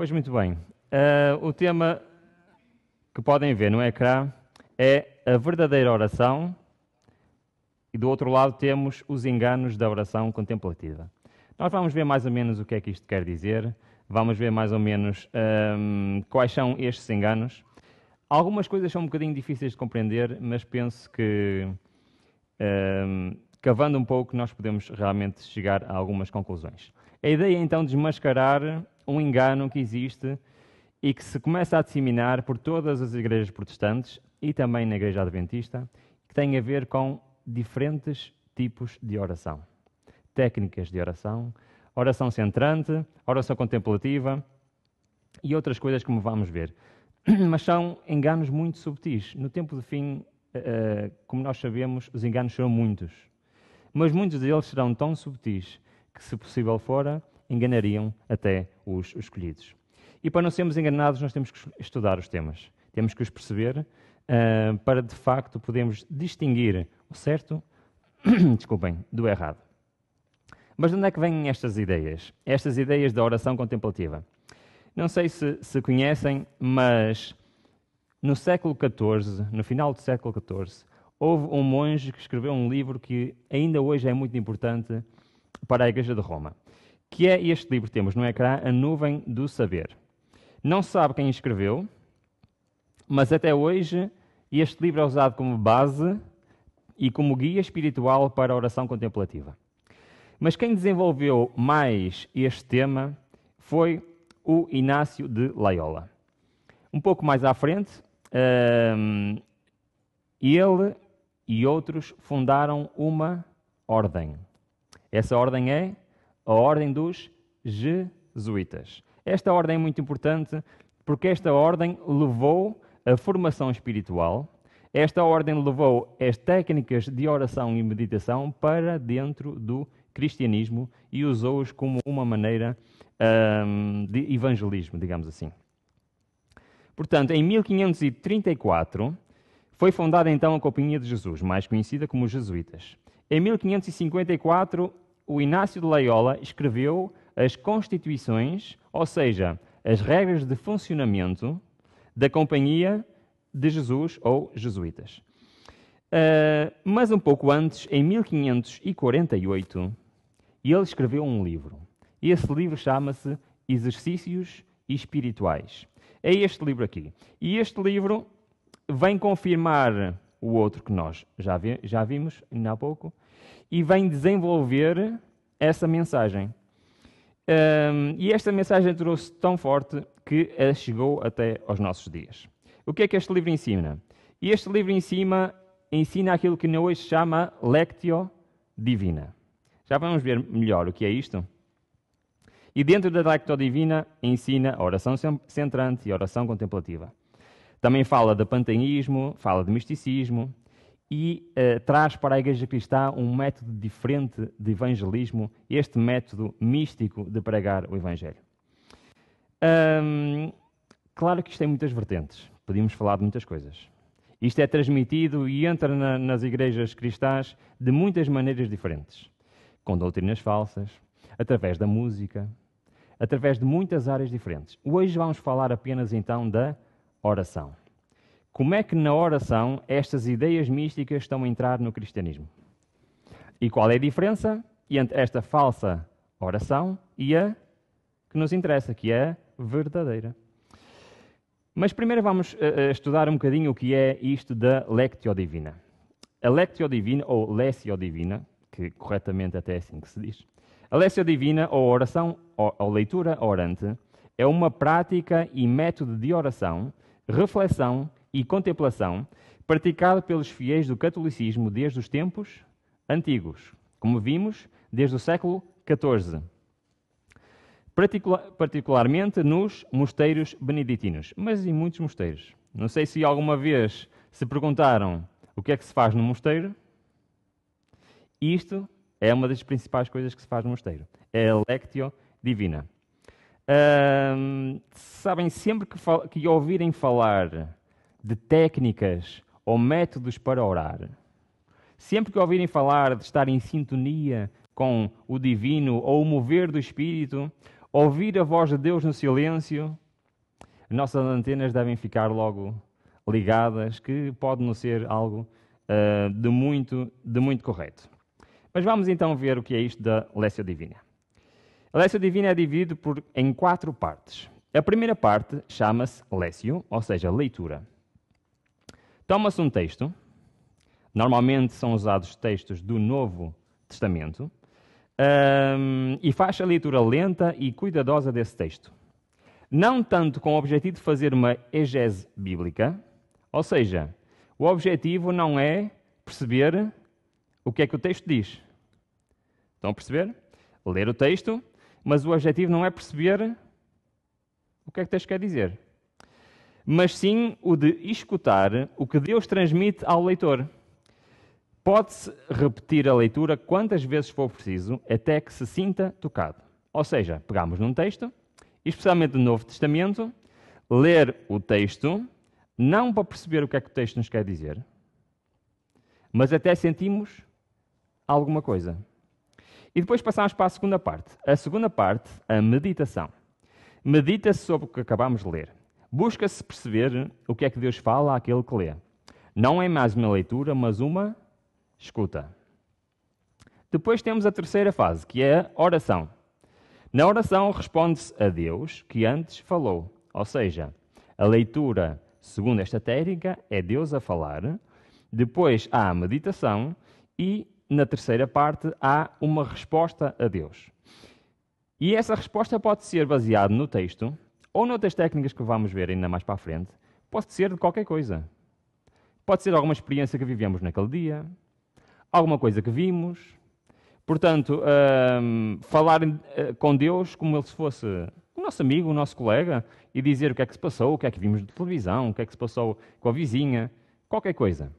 Pois muito bem. Uh, o tema que podem ver no ecrã é a verdadeira oração e do outro lado temos os enganos da oração contemplativa. Nós vamos ver mais ou menos o que é que isto quer dizer, vamos ver mais ou menos quais são estes enganos. Algumas coisas são um bocadinho difíceis de compreender, mas penso que cavando um pouco nós podemos realmente chegar a algumas conclusões. A ideia é então desmascarar um engano que existe e que se começa a disseminar por todas as igrejas protestantes e também na igreja adventista, que tem a ver com diferentes tipos de oração. Técnicas de oração, oração centrante, oração contemplativa e outras coisas como vamos ver. Mas são enganos muito subtis. No tempo do fim, eh, eh, como nós sabemos, os enganos serão muitos. Mas muitos deles serão tão subtis que, se possível fora, enganariam até os, escolhidos. E para não sermos enganados, nós temos que estudar os temas, temos que os perceber uh, para de facto podermos distinguir o certo, desculpem, do errado. Mas de onde é que vêm estas ideias? Estas ideias da oração contemplativa. Não sei se, se conhecem, mas no século XIV, no final do século XIV, houve um monge que escreveu um livro que ainda hoje é muito importante para a Igreja de Roma, que é este livro que temos no ecrã, A Nuvem do Saber. Não se sabe quem escreveu, mas até hoje este livro é usado como base e como guia espiritual para a oração contemplativa. Mas quem desenvolveu mais este tema foi o Inácio de Loyola. Um pouco mais à frente, ehm, ele e outros fundaram uma ordem, essa ordem é a ordem dos jesuítas. Esta ordem é muito importante porque esta ordem levou a formação espiritual, esta ordem levou as técnicas de oração e meditação para dentro do cristianismo e usou-os como uma maneira um, de evangelismo, digamos assim. Portanto, em 1534 foi fundada então a Companhia de Jesus, mais conhecida como os Jesuítas. Em 1554, o Inácio de Loyola escreveu as Constituições, ou seja, as regras de funcionamento da Companhia de Jesus ou Jesuítas. Uh, mas um pouco antes, em 1548, ele escreveu um livro. Esse livro chama-se Exercícios Espirituais. É este livro aqui. E este livro vem confirmar o outro que nós já, vi, já vimos ainda há pouco, e vem desenvolver essa mensagem. Um, e esta mensagem tornou-se tão forte que chegou até aos nossos dias. O que é que este livro ensina? Este livro ensina, ensina aquilo que hoje chama Lectio Divina. Já vamos ver melhor o que é isto. E dentro da Lectio Divina ensina a oração centrante e a oração contemplativa. Também fala de panteísmo, fala de misticismo e uh, traz para a Igreja Cristã um método diferente de evangelismo, este método místico de pregar o Evangelho. Um, claro que isto tem muitas vertentes, podíamos falar de muitas coisas. Isto é transmitido e entra na, nas igrejas cristãs de muitas maneiras diferentes. Com doutrinas falsas, através da música, através de muitas áreas diferentes. Hoje vamos falar apenas então da oração. Como é que na oração estas ideias místicas estão a entrar no cristianismo? E qual é a diferença entre esta falsa oração e a que nos interessa, que é verdadeira? Mas primeiro vamos eh, eh, estudar um bocadinho o que é isto da Lectio Divina. A Lectio Divina, ou Lécio Divina, que corretamente até é assim que se diz, a Lessio Divina, ou oração, ou leitura orante, é uma prática e método de oração reflexão e contemplação praticado pelos fiéis do catolicismo desde os tempos antigos, como vimos, desde o século XIV, particularmente nos mosteiros beneditinos, mas em muitos mosteiros. Não sei se alguma vez se perguntaram o que é que se faz no mosteiro. Isto é uma das principais coisas que se faz no mosteiro. É a Lectio Divina sabem sempre que, que ouvirem falar de técnicas ou métodos para orar, sempre que ouvirem falar de estar em sintonia com o divino ou o mover do espírito, ouvir a voz de Deus no silêncio, nossas antenas devem ficar logo ligadas, que pode não ser algo uh, de muito de muito correto. Mas vamos então ver o que é isto da Lécia Divina. Lécio Divino é dividido por, em quatro partes. A primeira parte chama-se Lécio, ou seja, leitura. Toma-se um texto, normalmente são usados textos do Novo Testamento, um, e faz a leitura lenta e cuidadosa desse texto. Não tanto com o objetivo de fazer uma egese bíblica, ou seja, o objetivo não é perceber o que é que o texto diz. Estão a perceber? Ler o texto mas o objetivo não é perceber o que é que Deus quer dizer, mas sim o de escutar o que Deus transmite ao leitor. Pode-se repetir a leitura quantas vezes for preciso até que se sinta tocado. Ou seja, pegamos num texto, especialmente do Novo Testamento, ler o texto, não para perceber o que é que o texto nos quer dizer, mas até sentimos alguma coisa. E depois passamos para a segunda parte. A segunda parte, a meditação. Medita-se sobre o que acabamos de ler. Busca-se perceber o que é que Deus fala àquele que lê. Não é mais uma leitura, mas uma escuta. Depois temos a terceira fase, que é a oração. Na oração responde-se a Deus que antes falou. Ou seja, a leitura, segundo esta técnica, é Deus a falar. Depois há a meditação e na terceira parte há uma resposta a Deus. E essa resposta pode ser baseada no texto, ou noutras técnicas que vamos ver ainda mais para a frente, pode ser de qualquer coisa. Pode ser alguma experiência que vivemos naquele dia, alguma coisa que vimos. Portanto, hum, falar eh, com Deus como ele se fosse o nosso amigo, o nosso colega, e dizer o que é que se passou, o que é que vimos de televisão, o que é que se passou com a vizinha, qualquer coisa.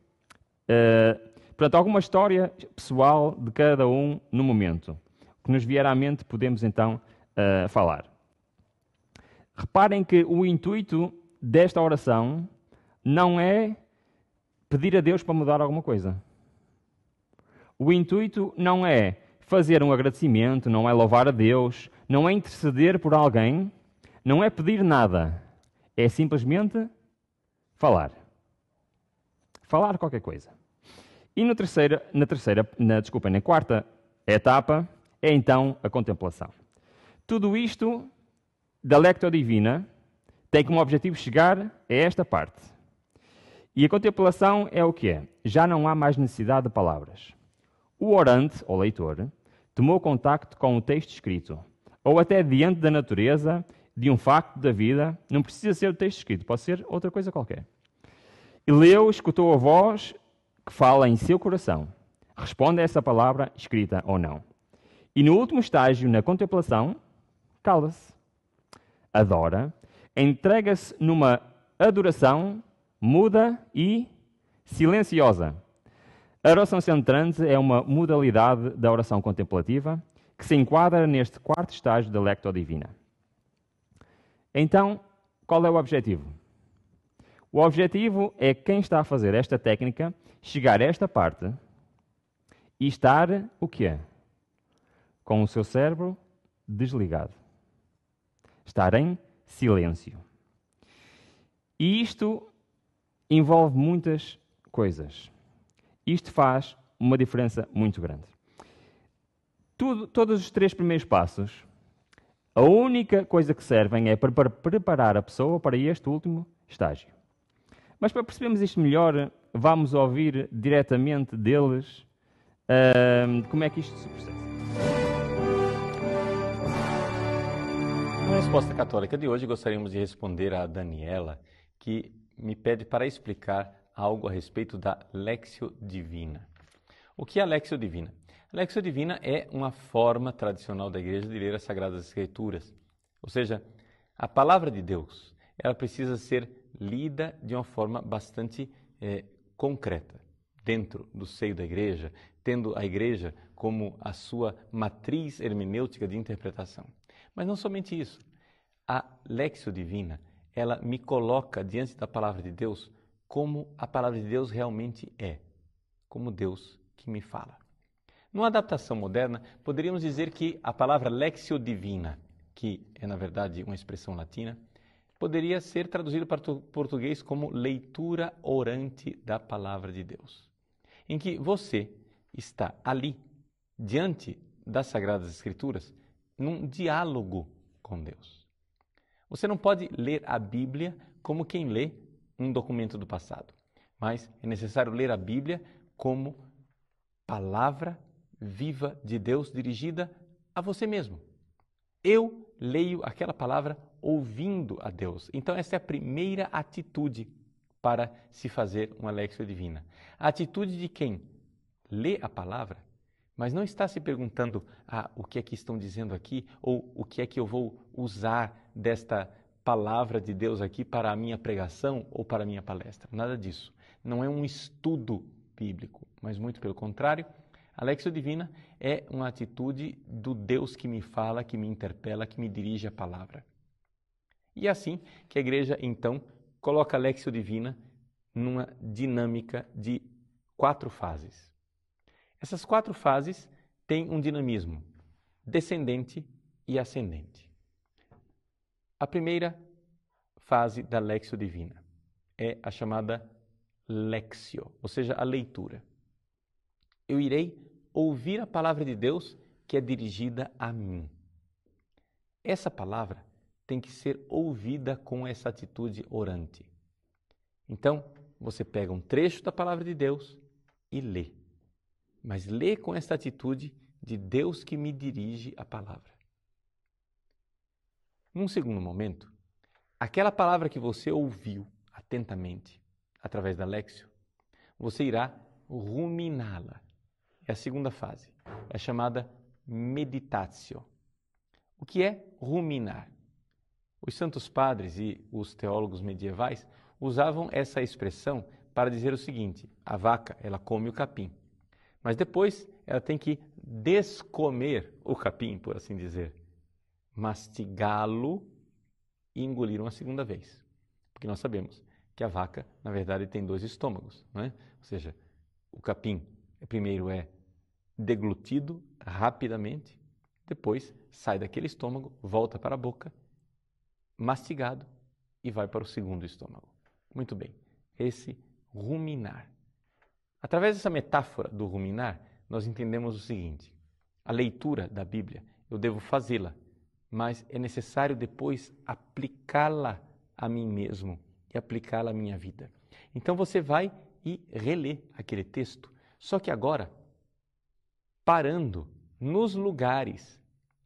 Uh, Portanto, alguma história pessoal de cada um no momento. que nos vier à mente, podemos então uh, falar. Reparem que o intuito desta oração não é pedir a Deus para mudar alguma coisa. O intuito não é fazer um agradecimento, não é louvar a Deus, não é interceder por alguém, não é pedir nada. É simplesmente falar. Falar qualquer coisa. E na terceira, na terceira, na, desculpa, na quarta etapa é então a contemplação. Tudo isto da lecto divina tem como objetivo chegar a esta parte. E a contemplação é o que é? Já não há mais necessidade de palavras. O orante, ou leitor, tomou contacto com o texto escrito, ou até diante da natureza, de um facto da vida, não precisa ser o texto escrito, pode ser outra coisa qualquer. E leu, escutou a voz que fala em seu coração responde a essa palavra, escrita ou não. E no último estágio, na contemplação, cala-se, adora, entrega-se numa adoração muda e silenciosa. A oração centrante é uma modalidade da oração contemplativa que se enquadra neste quarto estágio da lecto divina. Então, qual é o objetivo? O objetivo é quem está a fazer esta técnica chegar a esta parte e estar o que é? Com o seu cérebro desligado. Estar em silêncio. E isto envolve muitas coisas. Isto faz uma diferença muito grande. Tudo, todos os três primeiros passos, a única coisa que servem é para preparar a pessoa para este último estágio. Mas para percebermos isto melhor, vamos ouvir diretamente deles uh, como é que isto se processa. Na resposta católica de hoje, gostaríamos de responder a Daniela, que me pede para explicar algo a respeito da Lexio Divina. O que é a Lexio Divina? A Lexio Divina é uma forma tradicional da igreja de ler as Sagradas Escrituras. Ou seja, a palavra de Deus, ela precisa ser lida de uma forma bastante eh, concreta dentro do seio da igreja, tendo a igreja como a sua matriz hermenêutica de interpretação. Mas não somente isso. A lexio divina, ela me coloca diante da palavra de Deus como a palavra de Deus realmente é, como Deus que me fala. Numa adaptação moderna, poderíamos dizer que a palavra lexio divina, que é na verdade uma expressão latina, poderia ser traduzido para português como leitura orante da palavra de Deus, em que você está ali, diante das Sagradas Escrituras, num diálogo com Deus. Você não pode ler a Bíblia como quem lê um documento do passado, mas é necessário ler a Bíblia como palavra viva de Deus dirigida a você mesmo. Eu leio aquela palavra ouvindo a Deus. Então, essa é a primeira atitude para se fazer uma lexia divina. A atitude de quem lê a palavra, mas não está se perguntando ah, o que é que estão dizendo aqui ou o que é que eu vou usar desta palavra de Deus aqui para a minha pregação ou para a minha palestra. Nada disso. Não é um estudo bíblico, mas muito pelo contrário. A Lexio Divina é uma atitude do Deus que me fala, que me interpela, que me dirige a palavra. E é assim que a igreja, então, coloca a Lexio Divina numa dinâmica de quatro fases. Essas quatro fases têm um dinamismo descendente e ascendente. A primeira fase da Lexio Divina é a chamada Lexio, ou seja, a leitura. Eu irei ouvir a palavra de Deus que é dirigida a mim. Essa palavra tem que ser ouvida com essa atitude orante. Então, você pega um trecho da palavra de Deus e lê. Mas lê com essa atitude de Deus que me dirige a palavra. Num segundo momento, aquela palavra que você ouviu atentamente através da Lexio, você irá ruminá-la. É a segunda fase. É chamada meditatio. O que é ruminar? Os santos padres e os teólogos medievais usavam essa expressão para dizer o seguinte: a vaca, ela come o capim, mas depois ela tem que descomer o capim, por assim dizer, mastigá-lo e engolir uma segunda vez. Porque nós sabemos que a vaca, na verdade, tem dois estômagos, é? ou seja, o capim primeiro é deglutido rapidamente, depois sai daquele estômago, volta para a boca mastigado e vai para o segundo estômago. Muito bem, esse ruminar. Através dessa metáfora do ruminar, nós entendemos o seguinte: a leitura da Bíblia, eu devo fazê-la, mas é necessário depois aplicá-la a mim mesmo e aplicá-la à minha vida. Então você vai e relê aquele texto, só que agora parando nos lugares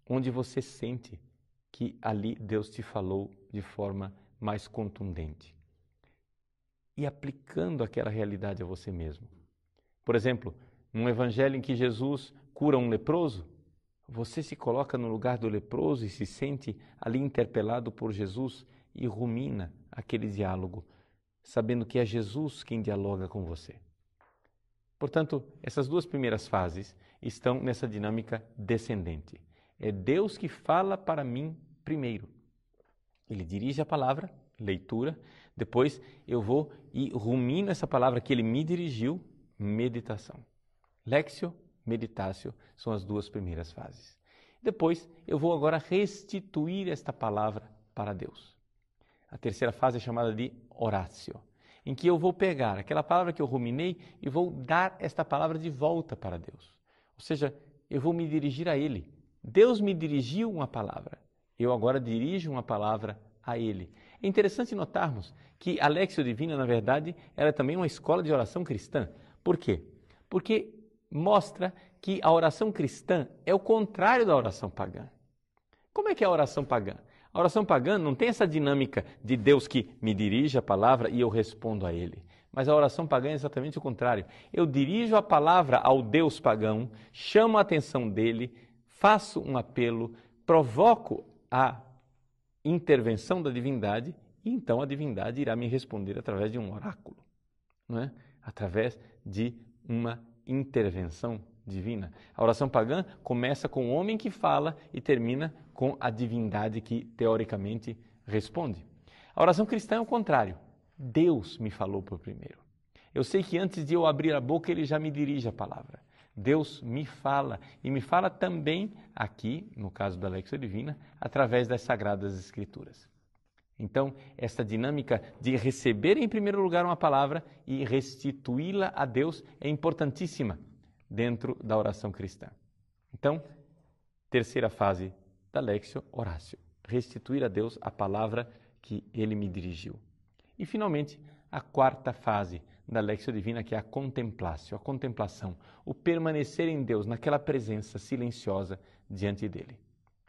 onde você sente que ali Deus te falou de forma mais contundente. E aplicando aquela realidade a você mesmo. Por exemplo, num evangelho em que Jesus cura um leproso, você se coloca no lugar do leproso e se sente ali interpelado por Jesus e rumina aquele diálogo, sabendo que é Jesus quem dialoga com você. Portanto, essas duas primeiras fases estão nessa dinâmica descendente. É Deus que fala para mim primeiro. Ele dirige a palavra, leitura, depois eu vou e rumino essa palavra que ele me dirigiu, meditação. Lexio, meditatio são as duas primeiras fases. Depois eu vou agora restituir esta palavra para Deus. A terceira fase é chamada de oratio, em que eu vou pegar aquela palavra que eu ruminei e vou dar esta palavra de volta para Deus. Ou seja, eu vou me dirigir a Ele. Deus me dirigiu uma palavra. Eu agora dirijo uma palavra a ele. É interessante notarmos que Alexio Divina, na verdade, ela é também uma escola de oração cristã. Por quê? Porque mostra que a oração cristã é o contrário da oração pagã. Como é que é a oração pagã? A oração pagã não tem essa dinâmica de Deus que me dirige a palavra e eu respondo a ele. Mas a oração pagã é exatamente o contrário. Eu dirijo a palavra ao Deus pagão, chamo a atenção dele, faço um apelo, provoco a intervenção da divindade e então a divindade irá me responder através de um oráculo, não é? através de uma intervenção divina. A oração pagã começa com o homem que fala e termina com a divindade que teoricamente responde. A oração cristã é o contrário. Deus me falou por primeiro. Eu sei que antes de eu abrir a boca, ele já me dirige a palavra. Deus me fala e me fala também aqui, no caso da Lexia Divina, através das Sagradas Escrituras. Então, esta dinâmica de receber em primeiro lugar uma palavra e restituí-la a Deus é importantíssima dentro da oração cristã. Então, terceira fase da Lexio Horácio, restituir a Deus a palavra que ele me dirigiu. E finalmente, a quarta fase da Lexia Divina, que é a contemplatio, a contemplação, o permanecer em Deus, naquela presença silenciosa diante dele.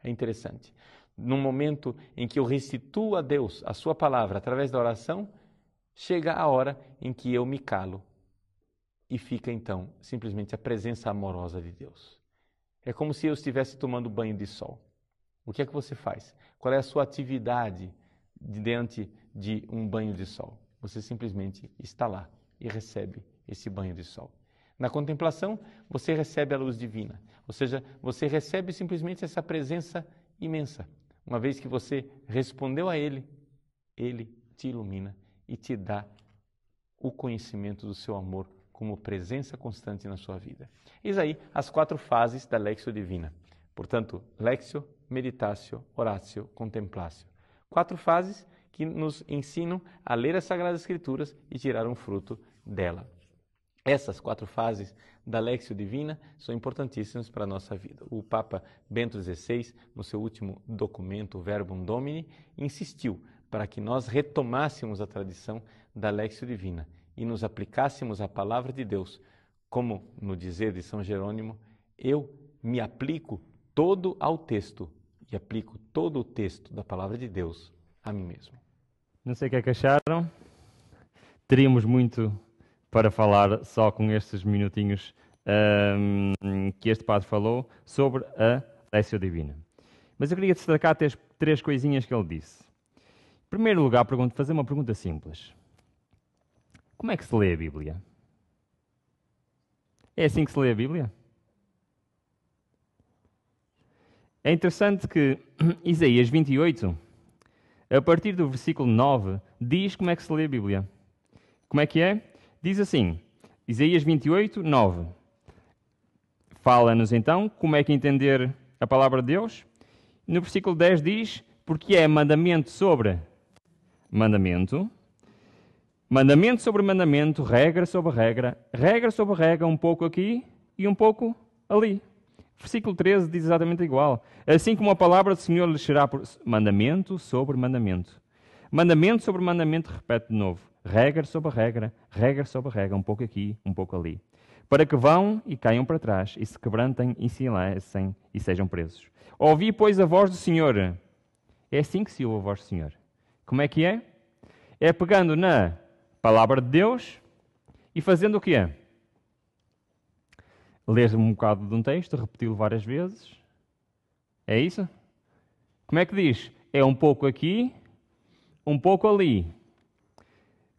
É interessante. No momento em que eu restituo a Deus a sua palavra através da oração, chega a hora em que eu me calo e fica então simplesmente a presença amorosa de Deus. É como se eu estivesse tomando banho de sol. O que é que você faz? Qual é a sua atividade diante de um banho de sol? Você simplesmente está lá, e recebe esse banho de sol. Na contemplação, você recebe a luz divina, ou seja, você recebe simplesmente essa presença imensa. Uma vez que você respondeu a Ele, Ele te ilumina e te dá o conhecimento do seu amor como presença constante na sua vida. Eis aí as quatro fases da Lexio Divina. Portanto, Lexio, Meditatio, Horatio, Contemplatio. Quatro fases que nos ensinam a ler as Sagradas Escrituras e tirar um fruto dela. Essas quatro fases da Lexio Divina são importantíssimas para a nossa vida. O Papa Bento XVI, no seu último documento, o Verbum Domini, insistiu para que nós retomássemos a tradição da Lexio Divina e nos aplicássemos à palavra de Deus, como no dizer de São Jerônimo, eu me aplico todo ao texto e aplico todo o texto da palavra de Deus a mim mesmo. Não sei o que é que acharam. Teríamos muito para falar só com estes minutinhos um, que este padre falou sobre a Lécio Divina. Mas eu queria destacar três, três coisinhas que ele disse. Em primeiro lugar, pergunto, fazer uma pergunta simples. Como é que se lê a Bíblia? É assim que se lê a Bíblia? É interessante que Isaías 28 a partir do versículo 9, diz como é que se lê a Bíblia. Como é que é? Diz assim, Isaías 28, 9. Fala-nos então como é que entender a palavra de Deus. No versículo 10 diz: Porque é mandamento sobre mandamento, mandamento sobre mandamento, regra sobre regra, regra sobre regra, um pouco aqui e um pouco ali. Versículo 13 diz exatamente igual. Assim como a palavra do Senhor lhes será por mandamento sobre mandamento. Mandamento sobre mandamento, repete de novo. Regra sobre regra, regra sobre regra, um pouco aqui, um pouco ali. Para que vão e caiam para trás, e se quebrantem e se enlaçem e sejam presos. Ouvi, pois, a voz do Senhor. É assim que se ouve a voz do Senhor. Como é que é? É pegando na palavra de Deus e fazendo o que é? ler um bocado de um texto, repeti-lo várias vezes. É isso? Como é que diz? É um pouco aqui, um pouco ali.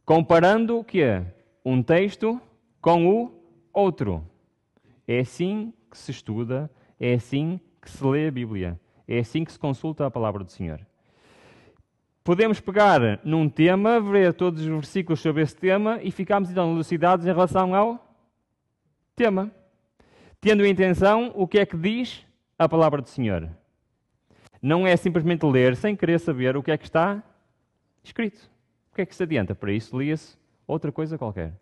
Comparando o que é um texto com o outro. É assim que se estuda, é assim que se lê a Bíblia, é assim que se consulta a palavra do Senhor. Podemos pegar num tema, ver todos os versículos sobre esse tema e ficarmos então elucidados em relação ao tema tendo em intenção, o que é que diz a palavra do Senhor. Não é simplesmente ler sem querer saber o que é que está escrito. O que é que se adianta? Para isso lia-se outra coisa qualquer.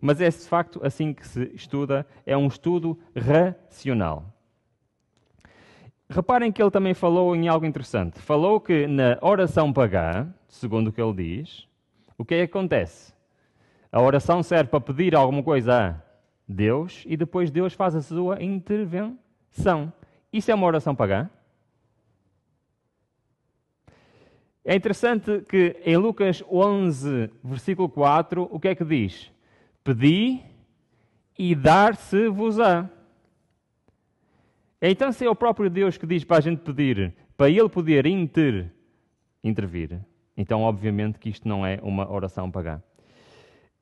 Mas é de facto assim que se estuda, é um estudo racional. Reparem que ele também falou em algo interessante. Falou que na oração pagã, segundo o que ele diz, o que é que acontece? A oração serve para pedir alguma coisa a? Deus e depois Deus faz a sua intervenção. Isso é uma oração pagã? É interessante que em Lucas 11, versículo 4, o que é que diz? Pedi e dar-se-vos-á. É então, se é o próprio Deus que diz para a gente pedir, para ele poder inter, intervir, então, obviamente, que isto não é uma oração pagã.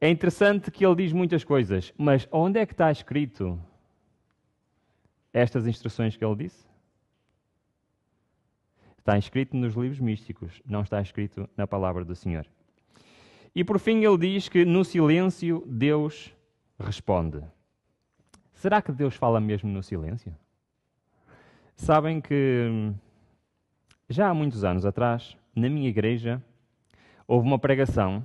É interessante que ele diz muitas coisas, mas onde é que está escrito estas instruções que ele disse? Está escrito nos livros místicos, não está escrito na palavra do Senhor. E por fim ele diz que no silêncio Deus responde. Será que Deus fala mesmo no silêncio? Sabem que hum, já há muitos anos atrás, na minha igreja, houve uma pregação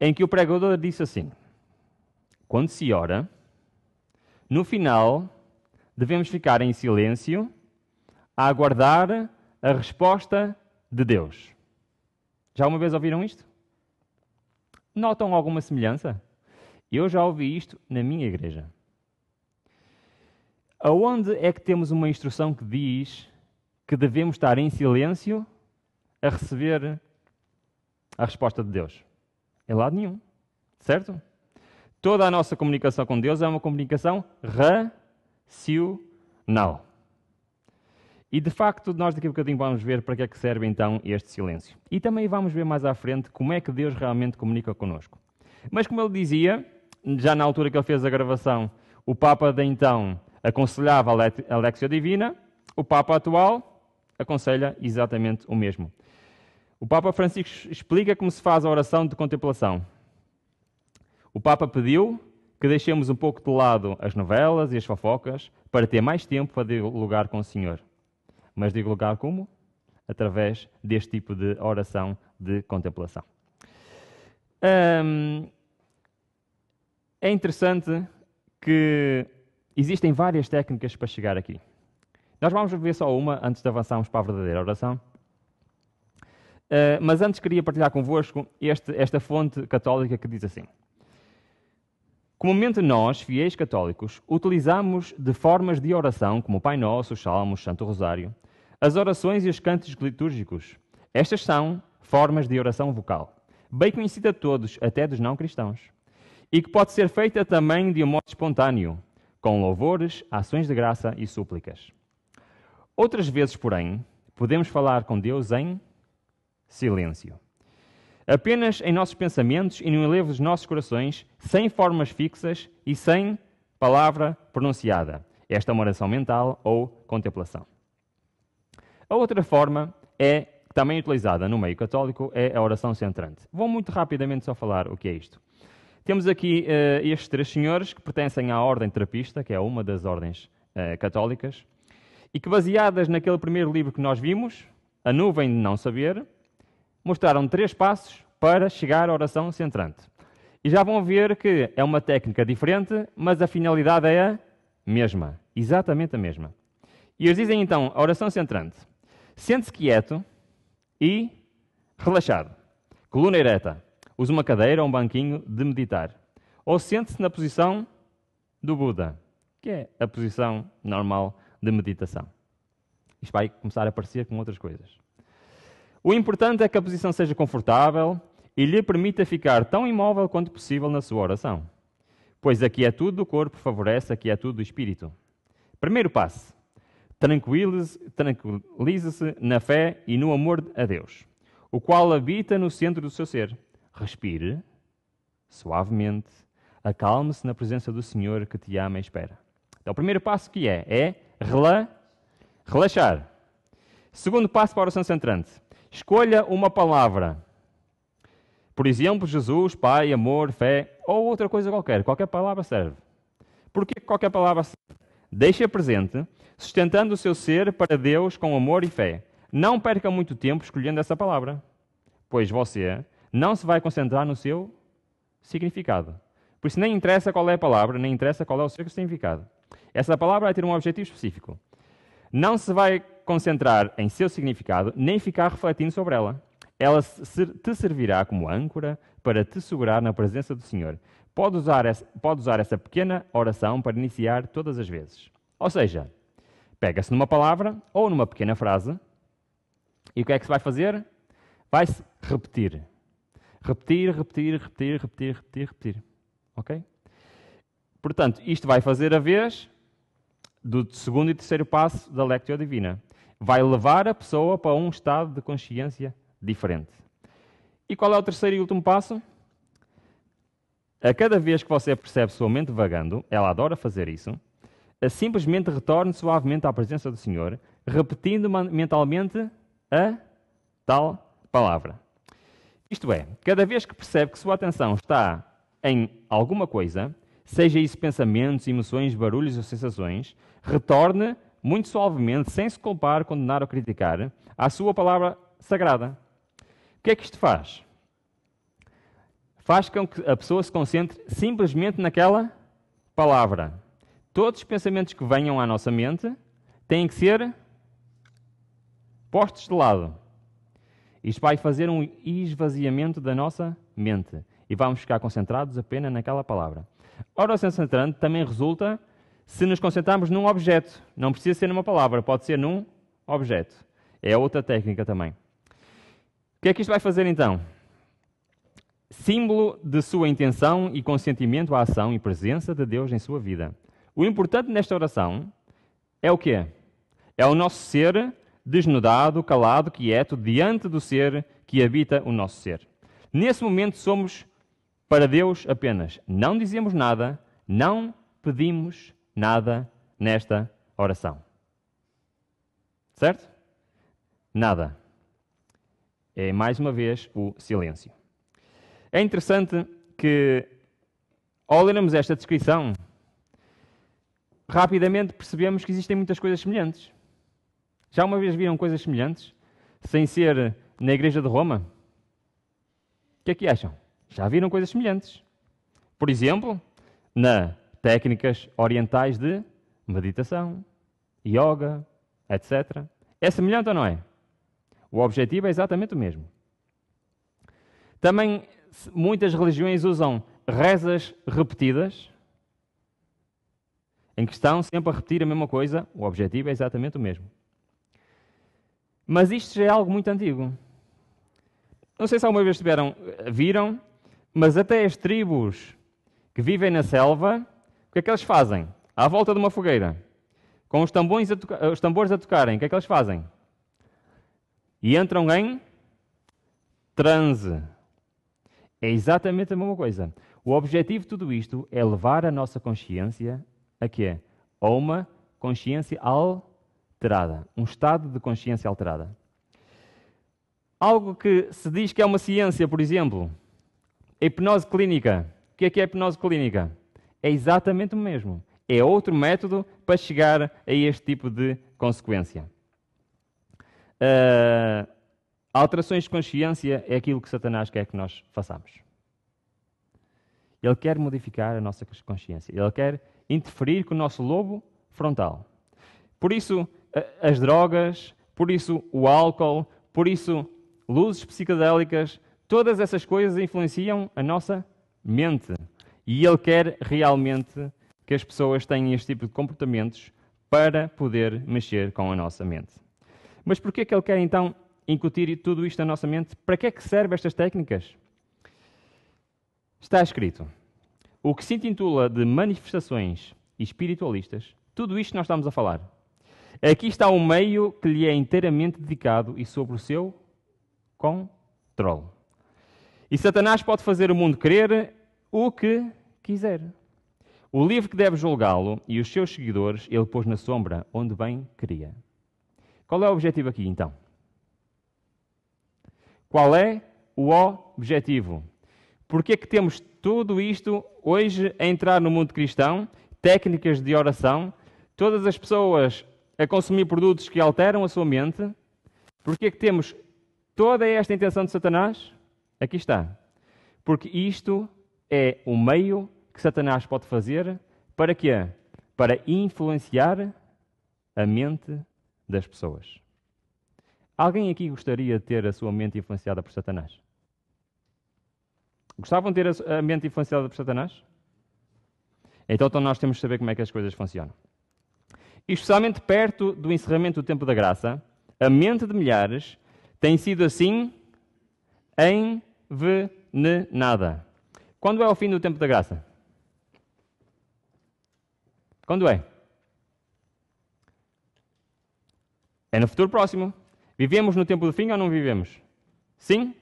em que o pregador disse assim: Quando se ora, no final devemos ficar em silêncio a aguardar a resposta de Deus. Já uma vez ouviram isto? Notam alguma semelhança? Eu já ouvi isto na minha igreja. Aonde é que temos uma instrução que diz que devemos estar em silêncio a receber a resposta de Deus? Em lado nenhum. Certo? Toda a nossa comunicação com Deus é uma comunicação racional. E de facto, nós daqui a bocadinho vamos ver para que é que serve então este silêncio. E também vamos ver mais à frente como é que Deus realmente comunica connosco. Mas como ele dizia, já na altura que ele fez a gravação, o Papa de então aconselhava a Lexia Divina, o Papa atual aconselha exatamente o mesmo. O Papa Francisco explica como se faz a oração de contemplação. O Papa pediu que deixemos um pouco de lado as novelas e as fofocas para ter mais tempo para dialogar com o Senhor. Mas dialogar como? Através deste tipo de oração de contemplação. Hum, é interessante que existem várias técnicas para chegar aqui. Nós vamos ver só uma antes de avançarmos para a verdadeira oração. Eh, mas antes queria partilhar convosco este, esta fonte católica que diz assim: Comumente nós, fiéis católicos, utilizamos de formas de oração, como o Pai Nosso, os Salmos, Santo Rosário, as orações e os cantos litúrgicos. Estas são formas de oração vocal, bem conhecida a todos, até dos não cristãos, e que pode ser feita também de um modo espontâneo, com louvores, ações de graça e súplicas. Outras vezes, porém, podemos falar com Deus em silêncio. Apenas em nossos pensamentos e no elevo dos nossos corações, sem formas fixas e sem palavra pronunciada. Esta é uma oração mental ou contemplação. A outra forma é também utilizada no meio católico é a oração centrante. Vou muito rapidamente só falar o que é isto. Temos aqui uh, estes três senhores que pertencem à ordem terapista, que é uma das ordens uh, católicas, e que baseadas naquele primeiro livro que nós vimos, A Nuvem de Não Saber, mostraram três passos para chegar à oração centrante. E já vão ver que é uma técnica diferente, mas a finalidade é a mesma, exatamente a mesma. E eles dizem então a oração centrante: sente-se quieto e relaxado, coluna ereta, use uma cadeira ou um banquinho de meditar, ou sente-se na posição do Buda, que é a posição normal de meditação. Isto vai começar a aparecer com outras coisas. O importante é que a posição seja confortável e lhe permita ficar tão imóvel quanto possível na sua oração. Pois aqui é tudo do corpo favorece, aqui é tudo do espírito. Primeiro passo: tranquilize-se na fé e no amor a Deus, o qual habita no centro do seu ser. Respire suavemente, acalme-se na presença do Senhor que te ama e espera. Então, o primeiro passo que é é rela, relaxar. Segundo passo para a oração centrante Escolha uma palavra. Por exemplo, Jesus, Pai, amor, fé ou outra coisa qualquer. Qualquer palavra serve. porque qualquer palavra serve? Deixa presente, sustentando o seu ser para Deus com amor e fé. Não perca muito tempo escolhendo essa palavra, pois você não se vai concentrar no seu significado. Por isso, nem interessa qual é a palavra, nem interessa qual é o seu significado. Essa palavra vai ter um objetivo específico. Não se vai concentrar em seu significado nem ficar refletindo sobre ela. Ela te servirá como âncora para te segurar na presença do Senhor. Pode usar, essa, pode usar essa pequena oração para iniciar todas as vezes. Ou seja, pega-se numa palavra ou numa pequena frase e o que é que se vai fazer? Vai-se repetir. Repetir, repetir, repetir, repetir, repetir, repetir. Ok? Portanto, isto vai fazer a vez do segundo e terceiro passo da Lectio Divina vai levar a pessoa para um estado de consciência diferente. E qual é o terceiro e último passo? A cada vez que você percebe sua mente vagando, ela adora fazer isso, simplesmente retorne suavemente à presença do Senhor, repetindo mentalmente a tal palavra. Isto é, cada vez que percebe que sua atenção está em alguma coisa, seja isso pensamentos, emoções, barulhos ou sensações, retorne muito suavemente, sem se culpar, condenar ou criticar, à sua palavra sagrada. O que é que isto faz? Faz com que a pessoa se concentre simplesmente naquela palavra. Todos os pensamentos que venham à nossa mente têm que ser postos de lado. Isto vai fazer um esvaziamento da nossa mente e vamos ficar concentrados apenas naquela palavra. Oração centrante também resulta se nos concentrarmos num objeto. Não precisa ser numa palavra, pode ser num objeto. É outra técnica também. O que é que isto vai fazer então? Símbolo de sua intenção e consentimento à ação e presença de Deus em sua vida. O importante nesta oração é o quê? É o nosso ser desnudado, calado, quieto, diante do ser que habita o nosso ser. Nesse momento somos para Deus apenas. Não dizemos nada, não pedimos nada nesta oração. Certo? Nada. É mais uma vez o silêncio. É interessante que, ao lermos esta descrição, rapidamente percebemos que existem muitas coisas semelhantes. Já uma vez viram coisas semelhantes? Sem ser na Igreja de Roma? O que é que acham? Já viram coisas semelhantes. Por exemplo, na técnicas orientais de meditação, yoga, etc. É semelhante ou não é? O objetivo é exatamente o mesmo. Também muitas religiões usam rezas repetidas, em que estão sempre a repetir a mesma coisa, o objetivo é exatamente o mesmo. Mas isto já é algo muito antigo. Não sei se alguma vez tiveram, viram, mas até as tribos que vivem na selva o que é que eles fazem? À volta de uma fogueira, com os tambores a, os tambores a tocarem, o que é que eles fazem? E entram em transe. É exatamente a mesma coisa. O objetivo de tudo isto é levar a nossa consciência a quê? A uma consciência alterada, um estado de consciência alterada. Algo que se diz que é uma ciência, por exemplo, a hipnose clínica. O que é que é a hipnose clínica? É exatamente o mesmo. É outro método para chegar a este tipo de consequência. Uh, alterações de consciência é aquilo que Satanás quer que nós façamos. Ele quer modificar a nossa consciência. Ele quer interferir com o nosso lobo frontal. Por isso, as drogas, por isso, o álcool, por isso, luzes psicodélicas, todas essas coisas influenciam a nossa mente, e ele quer realmente que as pessoas tenham este tipo de comportamentos para poder mexer com a nossa mente. Mas por que é que ele quer então incutir tudo isto na nossa mente? Para que é que servem estas técnicas? Está escrito: o que se intitula de manifestações espiritualistas, tudo isto nós estamos a falar. Aqui está um meio que lhe é inteiramente dedicado e sobre o seu controle. E Satanás pode fazer o mundo crer o que quiser. O livro que deve julgá-lo e os seus seguidores ele pôs na sombra onde bem queria. Qual é o objetivo aqui então? Qual é o objetivo? Porque é que temos tudo isto hoje a entrar no mundo cristão, técnicas de oração, todas as pessoas a consumir produtos que alteram a sua mente? Porque é que temos toda esta intenção de Satanás? Aqui está. Porque isto é o meio que Satanás pode fazer para quê? Para influenciar a mente das pessoas. Alguém aqui gostaria de ter a sua mente influenciada por Satanás? Gostavam de ter a mente influenciada por Satanás? Então, então, nós temos de saber como é que as coisas funcionam. E especialmente perto do encerramento do tempo da graça, a mente de milhares tem sido assim envenenada. Quando é o fim do tempo da graça? Quando é? É no futuro próximo. Vivemos no tempo do fim ou não vivemos? Sim?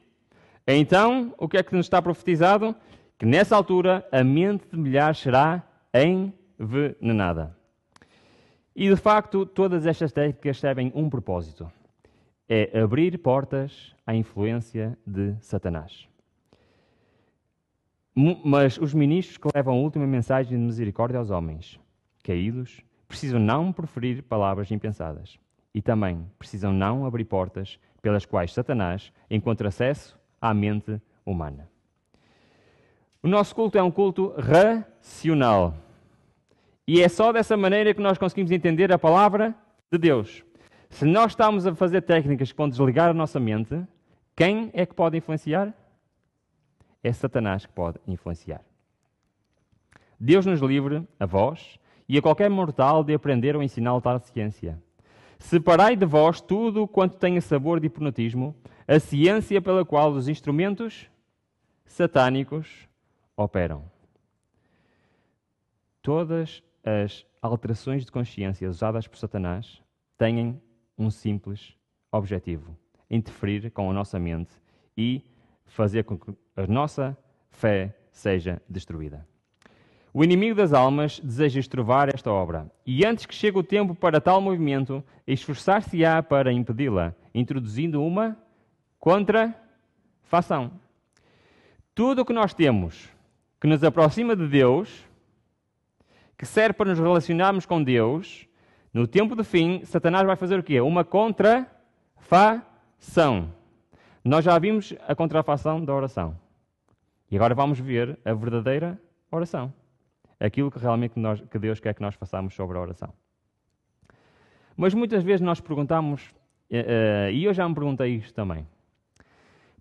Então, o que é que nos está profetizado? Que nessa altura a mente de milhares será envenenada. E de facto, todas estas técnicas servem um propósito: é abrir portas à influência de Satanás. Mas os ministros que levam a última mensagem de misericórdia aos homens caídos precisam não proferir palavras impensadas e também precisam não abrir portas pelas quais Satanás encontra acesso à mente humana. O nosso culto é um culto racional. E é só dessa maneira que nós conseguimos entender a palavra de Deus. Se nós estamos a fazer técnicas que vão desligar a nossa mente, quem é que pode influenciar? É Satanás que pode influenciar. Deus nos livre, a vós, e a qualquer mortal de aprender ou ensinar tal ciência. Separai de vós tudo quanto tenha sabor de hipnotismo, a ciência pela qual os instrumentos satânicos operam. Todas as alterações de consciência usadas por Satanás têm um simples objetivo: interferir com a nossa mente e fazer com que a nossa fé seja destruída. O inimigo das almas deseja estrovar esta obra, e antes que chegue o tempo para tal movimento, esforçar-se-á para impedi-la, introduzindo uma contrafação. Tudo o que nós temos que nos aproxima de Deus, que serve para nos relacionarmos com Deus, no tempo do fim, Satanás vai fazer o quê? Uma contrafação. Nós já vimos a contrafação da oração. E agora vamos ver a verdadeira oração. Aquilo que realmente nós, que Deus quer que nós façamos sobre a oração. Mas muitas vezes nós perguntamos, eh, eh, e eu já me perguntei isto também,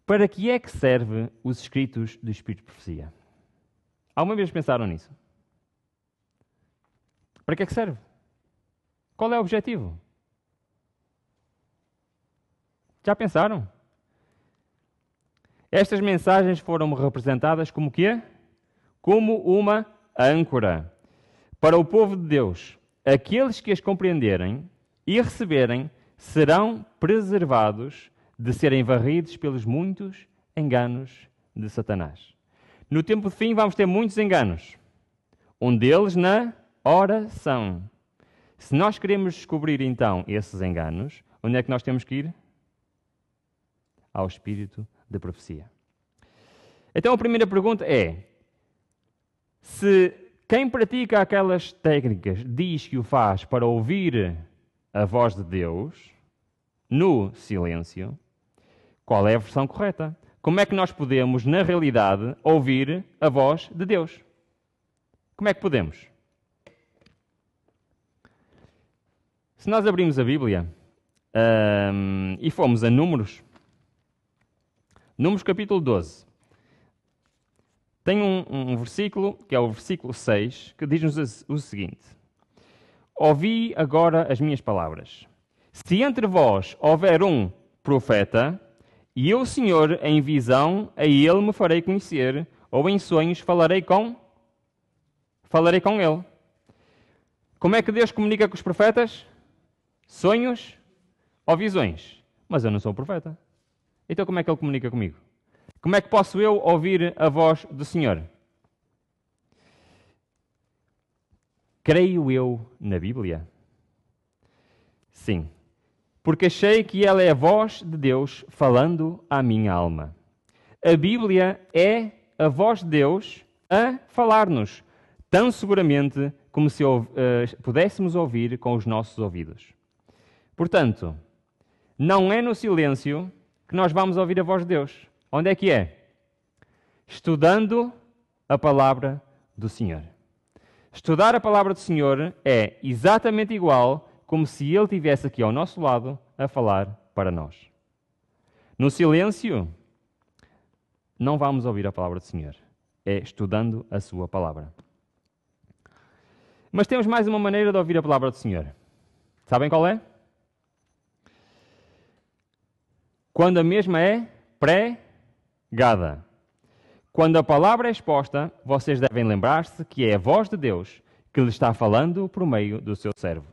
para que é que serve os escritos do Espírito de Profecia? Alguma vez pensaram nisso? Para que é que serve? Qual é o objetivo? Já pensaram? Estas mensagens foram representadas como quê? Como uma âncora para o povo de Deus. Aqueles que as compreenderem e receberem serão preservados de serem varridos pelos muitos enganos de Satanás. No tempo de fim vamos ter muitos enganos. Um deles na oração. Se nós queremos descobrir então esses enganos, onde é que nós temos que ir? Ao Espírito de profecia. Então a primeira pergunta é: se quem pratica aquelas técnicas diz que o faz para ouvir a voz de Deus no silêncio, qual é a versão correta? Como é que nós podemos, na realidade, ouvir a voz de Deus? Como é que podemos? Se nós abrimos a Bíblia um, e fomos a Números, Números capítulo 12. Tem um, um versículo, que é o versículo 6, que diz-nos o seguinte: Ouvi agora as minhas palavras. Se entre vós houver um profeta, e eu, Senhor, em visão, a ele me farei conhecer, ou em sonhos falarei com falarei com ele. Como é que Deus comunica com os profetas? Sonhos ou visões? Mas eu não sou profeta. Então, como é que ele comunica comigo? Como é que posso eu ouvir a voz do Senhor? Creio eu na Bíblia? Sim, porque achei que ela é a voz de Deus falando à minha alma. A Bíblia é a voz de Deus a falar-nos, tão seguramente como se uh, pudéssemos ouvir com os nossos ouvidos. Portanto, não é no silêncio que nós vamos ouvir a voz de Deus. Onde é que é? Estudando a palavra do Senhor. Estudar a palavra do Senhor é exatamente igual como se Ele estivesse aqui ao nosso lado a falar para nós. No silêncio, não vamos ouvir a palavra do Senhor. É estudando a Sua palavra. Mas temos mais uma maneira de ouvir a palavra do Senhor. Sabem qual é? quando a mesma é pregada. Quando a palavra é exposta, vocês devem lembrar-se que é a voz de Deus que lhe está falando por meio do seu servo.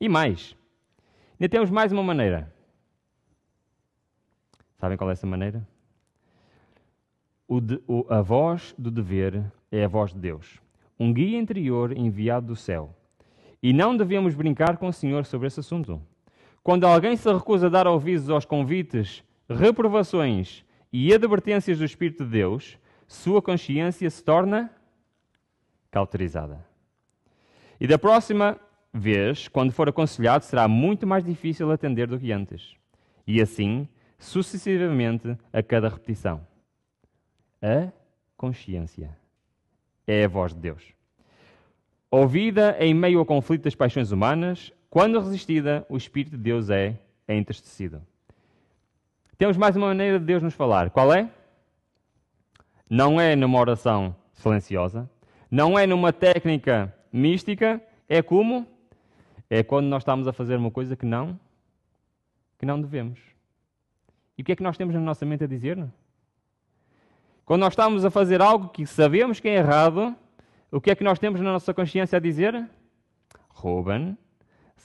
E mais, ainda temos mais uma maneira. Sabem qual é essa maneira? O de, o, a voz do dever é a voz de Deus, um guia interior enviado do céu. E não devemos brincar com o Senhor sobre esse assunto. Quando alguém se recusa a dar ouvidos aos convites, reprovações e advertências do Espírito de Deus, sua consciência se torna cauterizada. E da próxima vez, quando for aconselhado, será muito mais difícil atender do que antes. E assim, sucessivamente, a cada repetição. A consciência é a voz de Deus. Ouvida em meio ao conflito das paixões humanas, quando resistida, o Espírito de Deus é, é entristecido. Temos mais uma maneira de Deus nos falar. Qual é? Não é numa oração silenciosa, não é numa técnica mística, é como? É quando nós estamos a fazer uma coisa que não, que não devemos. E o que é que nós temos na nossa mente a dizer? Quando nós estamos a fazer algo que sabemos que é errado, o que é que nós temos na nossa consciência a dizer? Ruben,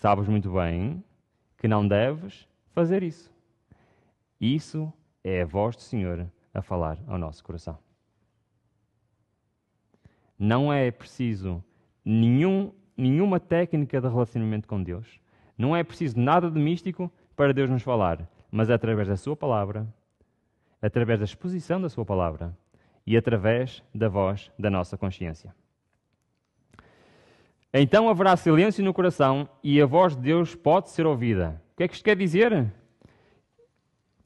sabes muito bem que não deves fazer isso. Isso é a voz do Senhor a falar ao nosso coração. Não é preciso nenhum, nenhuma técnica de relacionamento com Deus. Não é preciso nada de místico para Deus nos falar, mas é através da Sua palavra, através da exposição da Sua palavra e através da voz da nossa consciência. Então haverá silêncio no coração e a voz de Deus pode ser ouvida. O que é que isto quer dizer?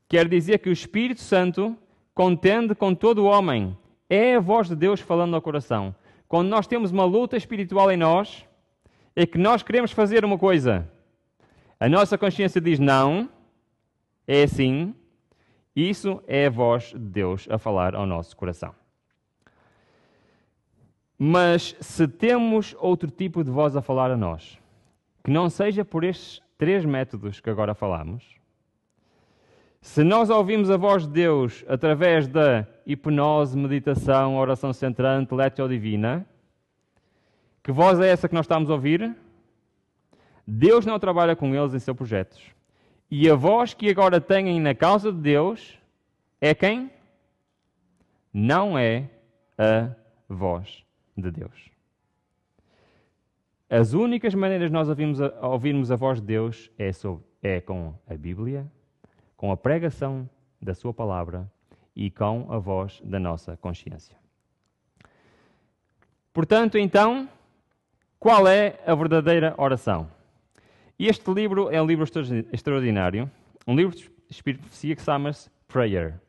Quer dizer que o Espírito Santo contende com todo o homem. É a voz de Deus falando ao coração. Quando nós temos uma luta espiritual em nós, é que nós queremos fazer uma coisa. A nossa consciência diz não, é assim. Isso é a voz de Deus a falar ao nosso coração. Mas se temos outro tipo de voz a falar a nós, que não seja por estes três métodos que agora falamos, se nós ouvimos a voz de Deus através da hipnose, meditação, oração centrante, letio divina, que voz é essa que nós estamos a ouvir? Deus não trabalha com eles em seus projetos. E a voz que agora têm na causa de Deus é quem? Não é a voz de Deus. As únicas maneiras nós ouvirmos a, ouvirmos a voz de Deus é, sobre, é com a Bíblia, com a pregação da Sua palavra e com a voz da nossa consciência. Portanto, então, qual é a verdadeira oração? Este livro é um livro extraordinário, um livro de espírito profecia que chama Prayer.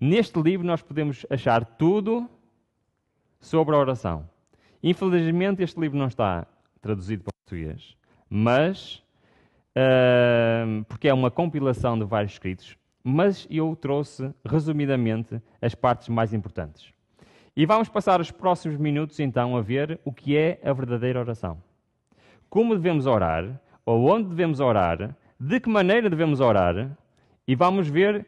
Neste livro nós podemos achar tudo sobre a oração. Infelizmente, este livro não está traduzido para português, mas. Uh, porque é uma compilação de vários escritos, mas eu trouxe resumidamente as partes mais importantes. E vamos passar os próximos minutos então a ver o que é a verdadeira oração. Como devemos orar, ou onde devemos orar, de que maneira devemos orar, e vamos ver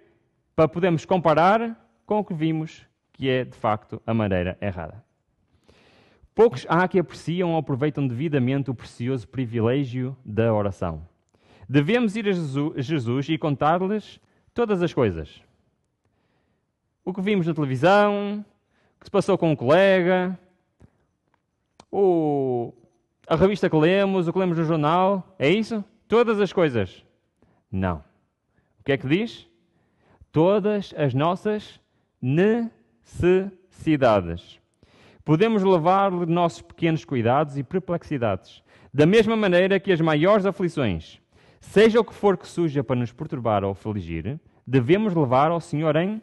para podermos comparar com o que vimos que é, de facto, a maneira errada. Poucos há que apreciam ou aproveitam devidamente o precioso privilégio da oração. Devemos ir a Jesus e contar-lhes todas as coisas. O que vimos na televisão, o que se passou com um colega, o... a revista que lemos, o que lemos no jornal, é isso? Todas as coisas. Não. O que é que diz? Todas as nossas necessidades se Podemos levar-lhe nossos pequenos cuidados e perplexidades, da mesma maneira que as maiores aflições, seja o que for que surja para nos perturbar ou afligir, devemos levar ao Senhor em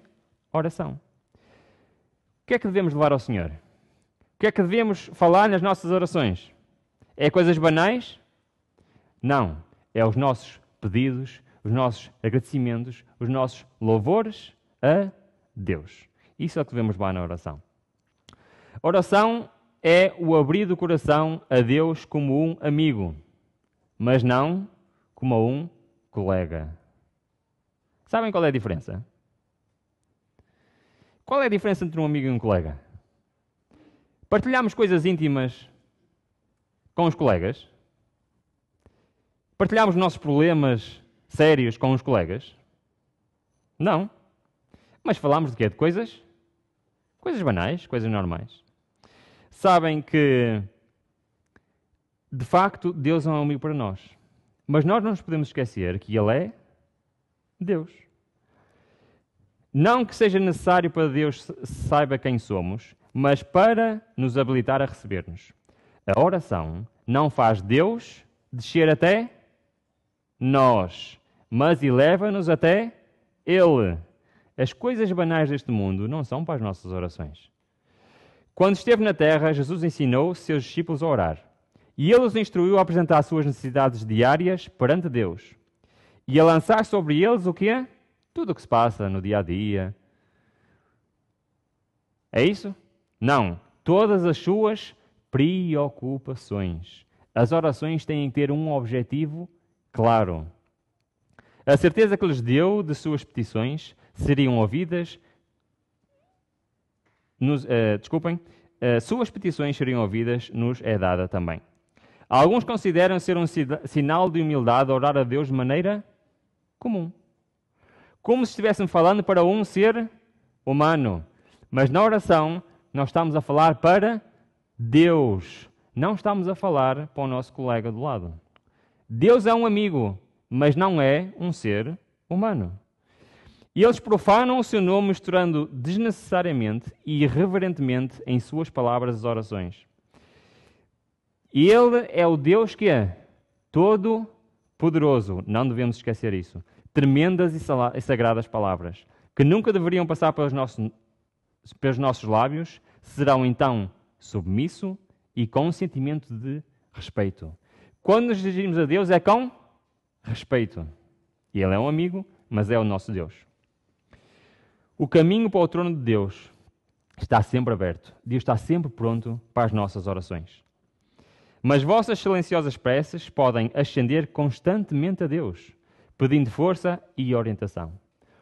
oração. O que é que devemos levar ao Senhor? O que é que devemos falar nas nossas orações? É coisas banais? Não. É os nossos pedidos, os nossos agradecimentos, os nossos louvores a Deus. Isso é o que devemos lá na oração. Oração é o abrir do coração a Deus como um amigo, mas não como um colega. Sabem qual é a diferença? Qual é a diferença entre um amigo e um colega? Partilhamos coisas íntimas com os colegas? Partilhamos nossos problemas sérios com os colegas? Não. Mas falamos de quê? De coisas Coisas banais, coisas normais. Sabem que, de facto, Deus é um amigo para nós. Mas nós não nos podemos esquecer que Ele é Deus. Não que seja necessário para Deus saiba quem somos, mas para nos habilitar a receber-nos. A oração não faz Deus descer até nós, mas eleva-nos até Ele. As coisas banais deste mundo não são para as nossas orações. Quando esteve na terra, Jesus ensinou seus discípulos a orar. E ele os instruiu a apresentar suas necessidades diárias perante Deus. E a lançar sobre eles o que é? Tudo o que se passa no dia a dia. É isso? Não. Todas as suas preocupações. As orações têm que ter um objetivo claro. A certeza que lhes deu de suas petições seriam ouvidas. Nos, uh, desculpem, uh, suas petições seriam ouvidas, nos é dada também. Alguns consideram ser um sinal de humildade orar a Deus de maneira comum. Como se estivéssemos falando para um ser humano. Mas na oração, nós estamos a falar para Deus. Não estamos a falar para o nosso colega do lado. Deus é um amigo, mas não é um ser humano. E eles profanam o seu nome, misturando desnecessariamente e irreverentemente em suas palavras as orações. Ele é o Deus que é todo poderoso, não devemos esquecer isso. Tremendas e sagradas palavras, que nunca deveriam passar pelos nossos, pelos nossos lábios, serão então submisso e com um sentimento de respeito. Quando nos dirigimos a Deus é com respeito. Ele é um amigo, mas é o nosso Deus. O caminho para o trono de Deus está sempre aberto. Deus está sempre pronto para as nossas orações. Mas vossas silenciosas preces podem ascender constantemente a Deus, pedindo força e orientação.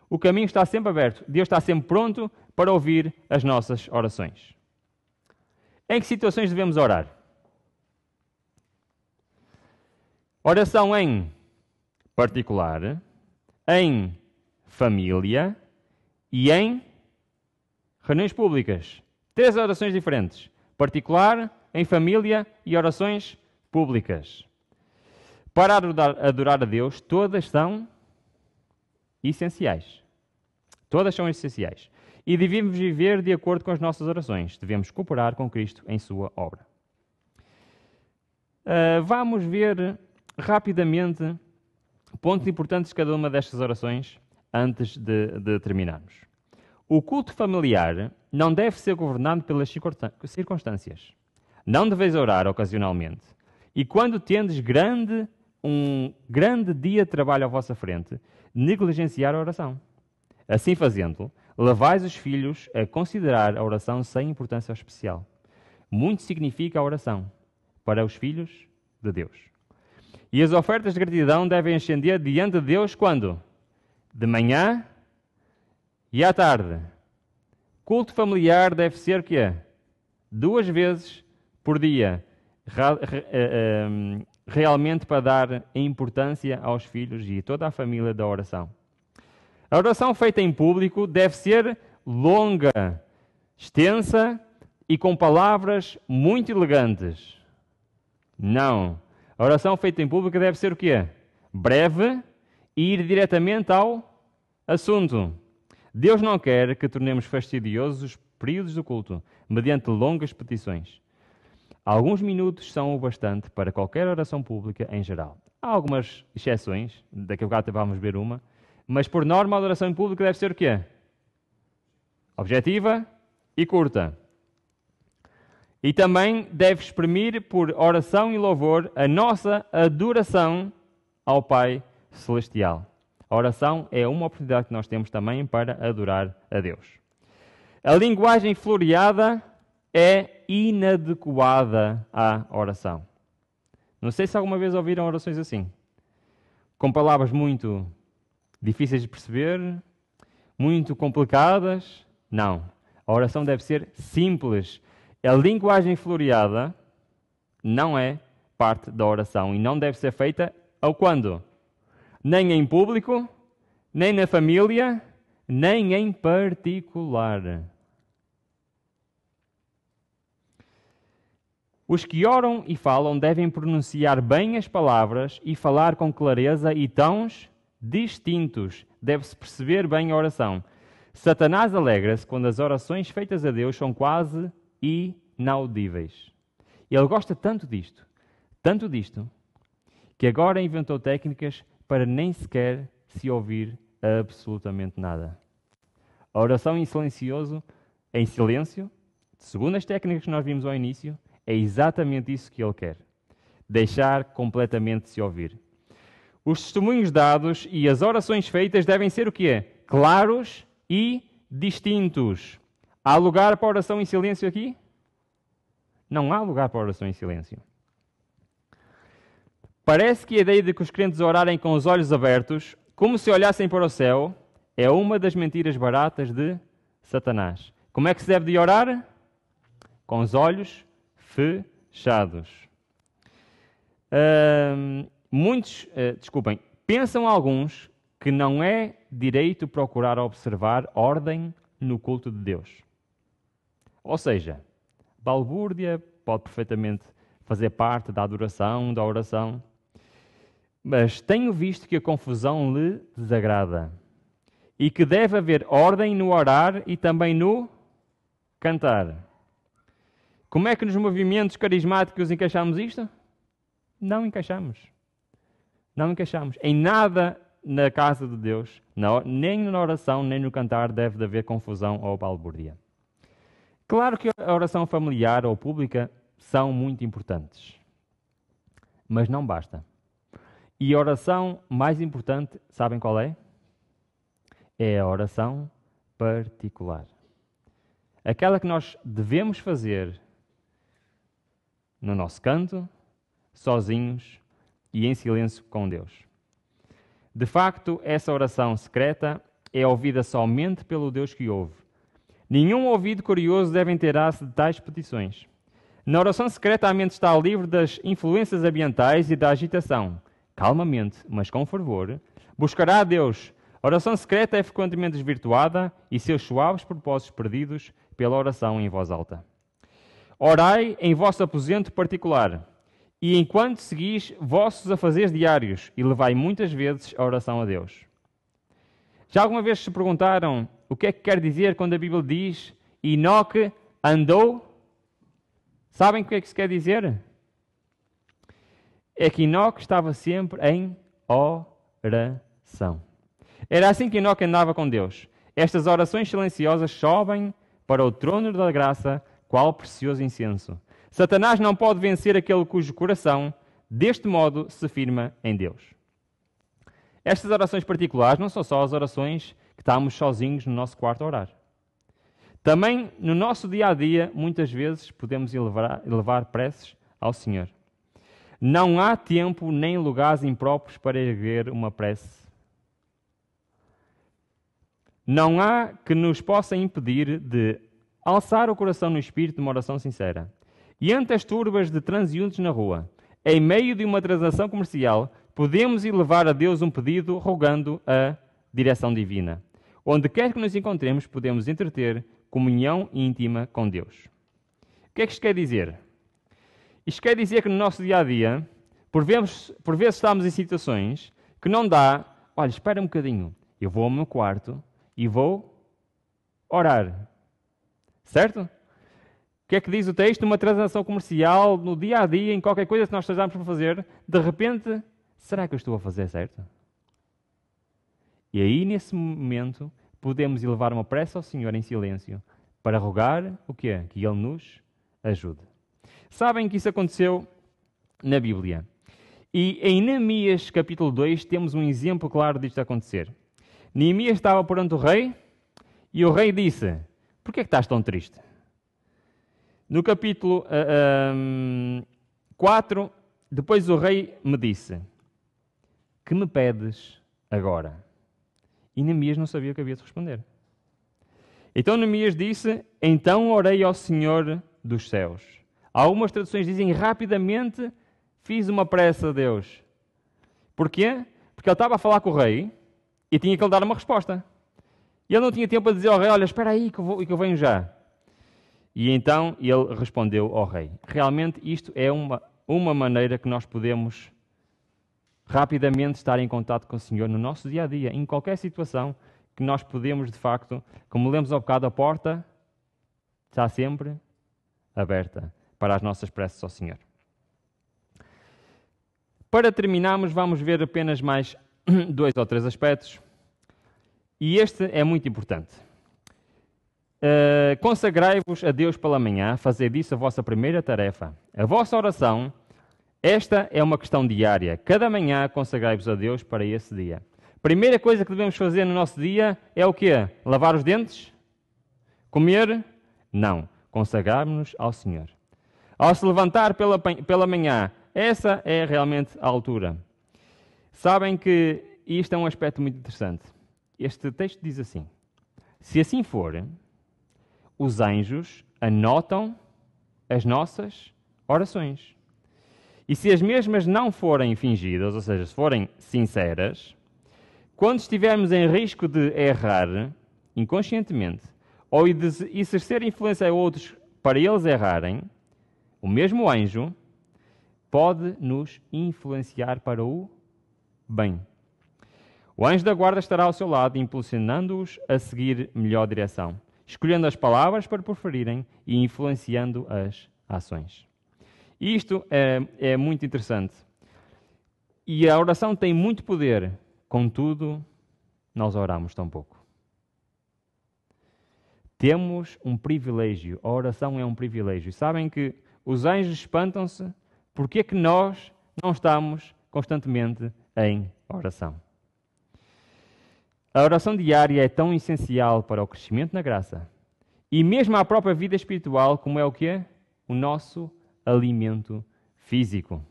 O caminho está sempre aberto. Deus está sempre pronto para ouvir as nossas orações. Em que situações devemos orar? Oração em particular, em família, e em reuniões públicas. Três orações diferentes: particular, em família e orações públicas. Para adorar a Deus, todas são essenciais. Todas são essenciais. E devemos viver de acordo com as nossas orações. Devemos cooperar com Cristo em Sua obra. Uh, vamos ver rapidamente pontos importantes de cada uma destas orações antes de, de terminarmos. O culto familiar não deve ser governado pelas circunstâncias. Não deveis orar ocasionalmente. E quando tendes grande, um grande dia de trabalho à vossa frente, negligenciar a oração. Assim fazendo, levais os filhos a considerar a oração sem importância especial. Muito significa a oração para os filhos de Deus. E as ofertas de gratidão devem ascender diante de Deus quando? de manhã e à tarde. Culto familiar deve ser que é duas vezes por dia, eh, eh, realmente para dar importância aos filhos e toda a família da oração. A oração feita em público deve ser longa, extensa e com palavras muito elegantes. Não. A oração feita em público deve ser o quê? Breve, e ir diretamente ao assunto. Deus não quer que tornemos fastidiosos os períodos do culto, mediante longas petições. Alguns minutos são o bastante para qualquer oração pública em geral. Há algumas exceções, daqui a bocado vamos ver uma, mas por norma a oração pública deve ser o quê? Objetiva e curta. E também deve exprimir por oração e louvor a nossa adoração ao Pai celestial. A oração é uma oportunidade que nós temos também para adorar a Deus. A linguagem floreada é inadequada à oração. Não sei se alguma vez ouviram orações assim, com palavras muito difíceis de perceber, muito complicadas. Não. A oração deve ser simples. A linguagem floreada não é parte da oração e não deve ser feita ao quando? nem em público, nem na família, nem em particular. Os que oram e falam devem pronunciar bem as palavras e falar com clareza e tons distintos. Deve-se perceber bem a oração. Satanás alegra-se quando as orações feitas a Deus são quase inaudíveis. Ele gosta tanto disto, tanto disto, que agora inventou técnicas para nem sequer se ouvir absolutamente nada. A oração em silencioso, em silêncio, segundo as técnicas que nós vimos ao início, é exatamente isso que ele quer. Deixar completamente se ouvir. Os testemunhos dados e as orações feitas devem ser o que é? Claros e distintos. Há lugar para oração em silêncio aqui? Não há lugar para oração em silêncio. Parece que a ideia de que os crentes orarem com os olhos abertos, como se olhassem para o céu, é uma das mentiras baratas de Satanás. Como é que se deve de orar? Com os olhos fechados. Uh, muitos, uh, desculpem, pensam alguns que não é direito procurar observar ordem no culto de Deus. Ou seja, balbúrdia pode perfeitamente fazer parte da adoração, da oração. Mas tenho visto que a confusão lhe desagrada e que deve haver ordem no orar e também no cantar. Como é que nos movimentos carismáticos encaixamos isto? Não encaixamos. Não encaixamos. Em nada na casa de Deus, nem na oração, nem no cantar, deve haver confusão ou balbúrdia. Claro que a oração familiar ou pública são muito importantes, mas não basta. E a oração mais importante, sabem qual é? É a oração particular. Aquela que nós devemos fazer no nosso canto, sozinhos e em silêncio com Deus. De facto, essa oração secreta é ouvida somente pelo Deus que ouve. Nenhum ouvido curioso deve inteirar-se de tais petições. Na oração secreta, a mente está livre das influências ambientais e da agitação calmamente, mas com fervor, buscará a Deus. A oração secreta é frequentemente desvirtuada e seus suaves propósitos perdidos pela oração em voz alta. Orai em vosso aposento particular, e enquanto seguis vossos afazeres diários, e levai muitas vezes a oração a Deus. Já alguma vez se perguntaram o que é que quer dizer quando a Bíblia diz Enoque andou? Sabem o que é que se quer dizer? é que Enoque estava sempre em oração. Era assim que Enoque andava com Deus. Estas orações silenciosas sobem para o trono da graça, qual precioso incenso. Satanás não pode vencer aquele cujo coração, deste modo, se firma em Deus. Estas orações particulares não são só as orações que estamos sozinhos no nosso quarto a orar. Também no nosso dia a dia, muitas vezes podemos elevar, elevar preces ao Senhor. Não há tempo nem lugares impróprios para erguer uma prece. Não há que nos possa impedir de alçar o coração no espírito de uma oração sincera. E ante as turbas de transeuntes na rua, em meio de uma transação comercial, podemos elevar a Deus um pedido rogando a direção divina. Onde quer que nos encontremos, podemos entreter comunhão íntima com Deus. O que é que isto quer dizer? Isto quer dizer que no nosso dia a dia, por vezes, por vezes estamos em situações que não dá, olha, espera um bocadinho, eu vou ao meu quarto e vou orar. Certo? O que é que diz o texto? Uma transação comercial, no dia a dia, em qualquer coisa que nós estejamos para fazer, de repente, será que eu estou a fazer certo? E aí, nesse momento, podemos elevar uma prece ao Senhor em silêncio para rogar o quê? Que Ele nos ajude. Sabem que isso aconteceu na Bíblia. E em Neemias capítulo 2 temos um exemplo claro disto acontecer. Neemias estava perante o rei e o rei disse: Por que é que estás tão triste? No capítulo uh, um, 4, depois o rei me disse: Que me pedes agora? E Neemias não sabia o que havia de responder. Então Neemias disse: Então orei ao Senhor dos céus. Algumas traduções dizem rapidamente fiz uma pressa a Deus. Porquê? Porque ele estava a falar com o rei e tinha que lhe dar uma resposta. E ele não tinha tempo para dizer ao rei: Olha, espera aí que eu, vou, que eu venho já. E então ele respondeu ao rei: Realmente isto é uma, uma maneira que nós podemos rapidamente estar em contato com o Senhor no nosso dia a dia, em qualquer situação que nós podemos, de facto, como lemos ao bocado, a porta está sempre aberta para as nossas preces ao Senhor. Para terminarmos, vamos ver apenas mais dois ou três aspectos. E este é muito importante. Uh, Consagrai-vos a Deus pela manhã, fazer disso a vossa primeira tarefa. A vossa oração, esta é uma questão diária. Cada manhã consagrai-vos a Deus para esse dia. Primeira coisa que devemos fazer no nosso dia é o quê? Lavar os dentes? Comer? Não. Consagrarmos-nos ao Senhor ao se levantar pela, pela manhã. Essa é realmente a altura. Sabem que isto é um aspecto muito interessante. Este texto diz assim: Se assim for, os anjos anotam as nossas orações. E se as mesmas não forem fingidas, ou seja, se forem sinceras, quando estivermos em risco de errar inconscientemente ou de exercer influência a outros para eles errarem, o mesmo anjo, pode nos influenciar para o bem. O anjo da guarda estará ao seu lado, impulsionando-os a seguir melhor direção, escolhendo as palavras para preferirem e influenciando as ações. isto é, é muito interessante. E a oração tem muito poder, contudo, nós oramos tão pouco. Temos um privilégio, a oração é um privilégio. Sabem que os anjos espantam-se, porque é que nós não estamos constantemente em oração? A oração diária é tão essencial para o crescimento na graça e mesmo à própria vida espiritual, como é o que é? O nosso alimento físico.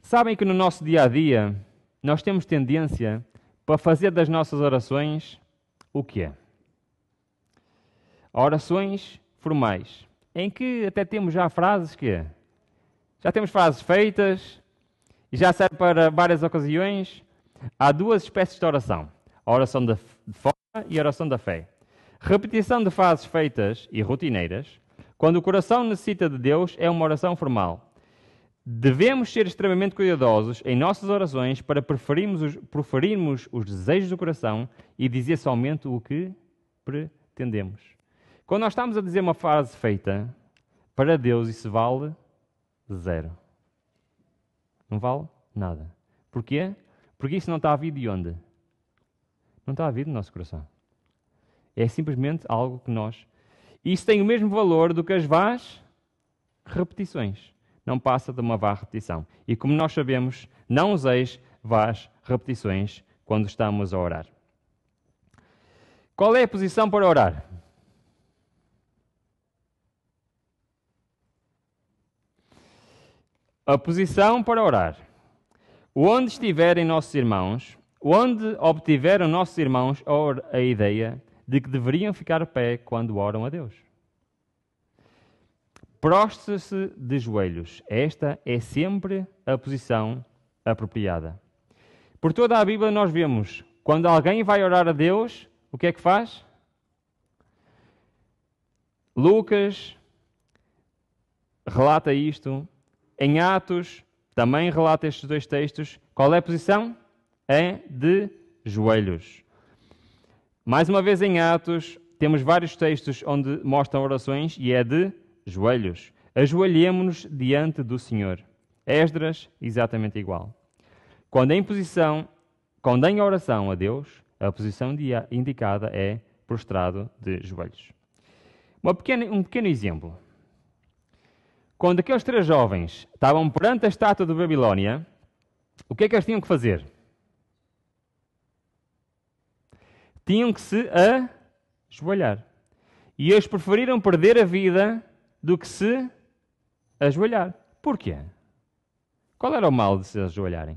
Sabem que no nosso dia a dia nós temos tendência para fazer das nossas orações o que é? Orações formais, em que até temos já frases que já temos frases feitas e já serve para várias ocasiões. Há duas espécies de oração: a oração de fora e a oração da fé. Repetição de frases feitas e rotineiras, quando o coração necessita de Deus, é uma oração formal. Devemos ser extremamente cuidadosos em nossas orações para preferirmos os, preferirmos os desejos do coração e dizer somente o que pretendemos. Quando nós estamos a dizer uma frase feita, para Deus isso vale zero. Não vale nada. Porquê? Porque isso não está a vir de onde? Não está a vir do nosso coração. É simplesmente algo que nós. Isso tem o mesmo valor do que as vás repetições. Não passa de uma vá repetição. E como nós sabemos, não useis vás repetições quando estamos a orar. Qual é a posição para orar? A posição para orar. Onde estiverem nossos irmãos, onde obtiveram nossos irmãos a ideia de que deveriam ficar a pé quando oram a Deus. Prostra-se de joelhos. Esta é sempre a posição apropriada. Por toda a Bíblia nós vemos, quando alguém vai orar a Deus, o que é que faz? Lucas relata isto, em Atos, também relata estes dois textos. Qual é a posição? É de joelhos. Mais uma vez em Atos, temos vários textos onde mostram orações e é de joelhos. Ajoelhemos-nos diante do Senhor. Esdras, exatamente igual. Quando é em posição, quando é em oração a Deus, a posição indicada é prostrado de joelhos. Pequena, um pequeno exemplo. Quando aqueles três jovens estavam perante a estátua de Babilónia, o que é que eles tinham que fazer? Tinham que se ajoelhar. E eles preferiram perder a vida do que se ajoelhar. Porquê? Qual era o mal de se ajoelharem?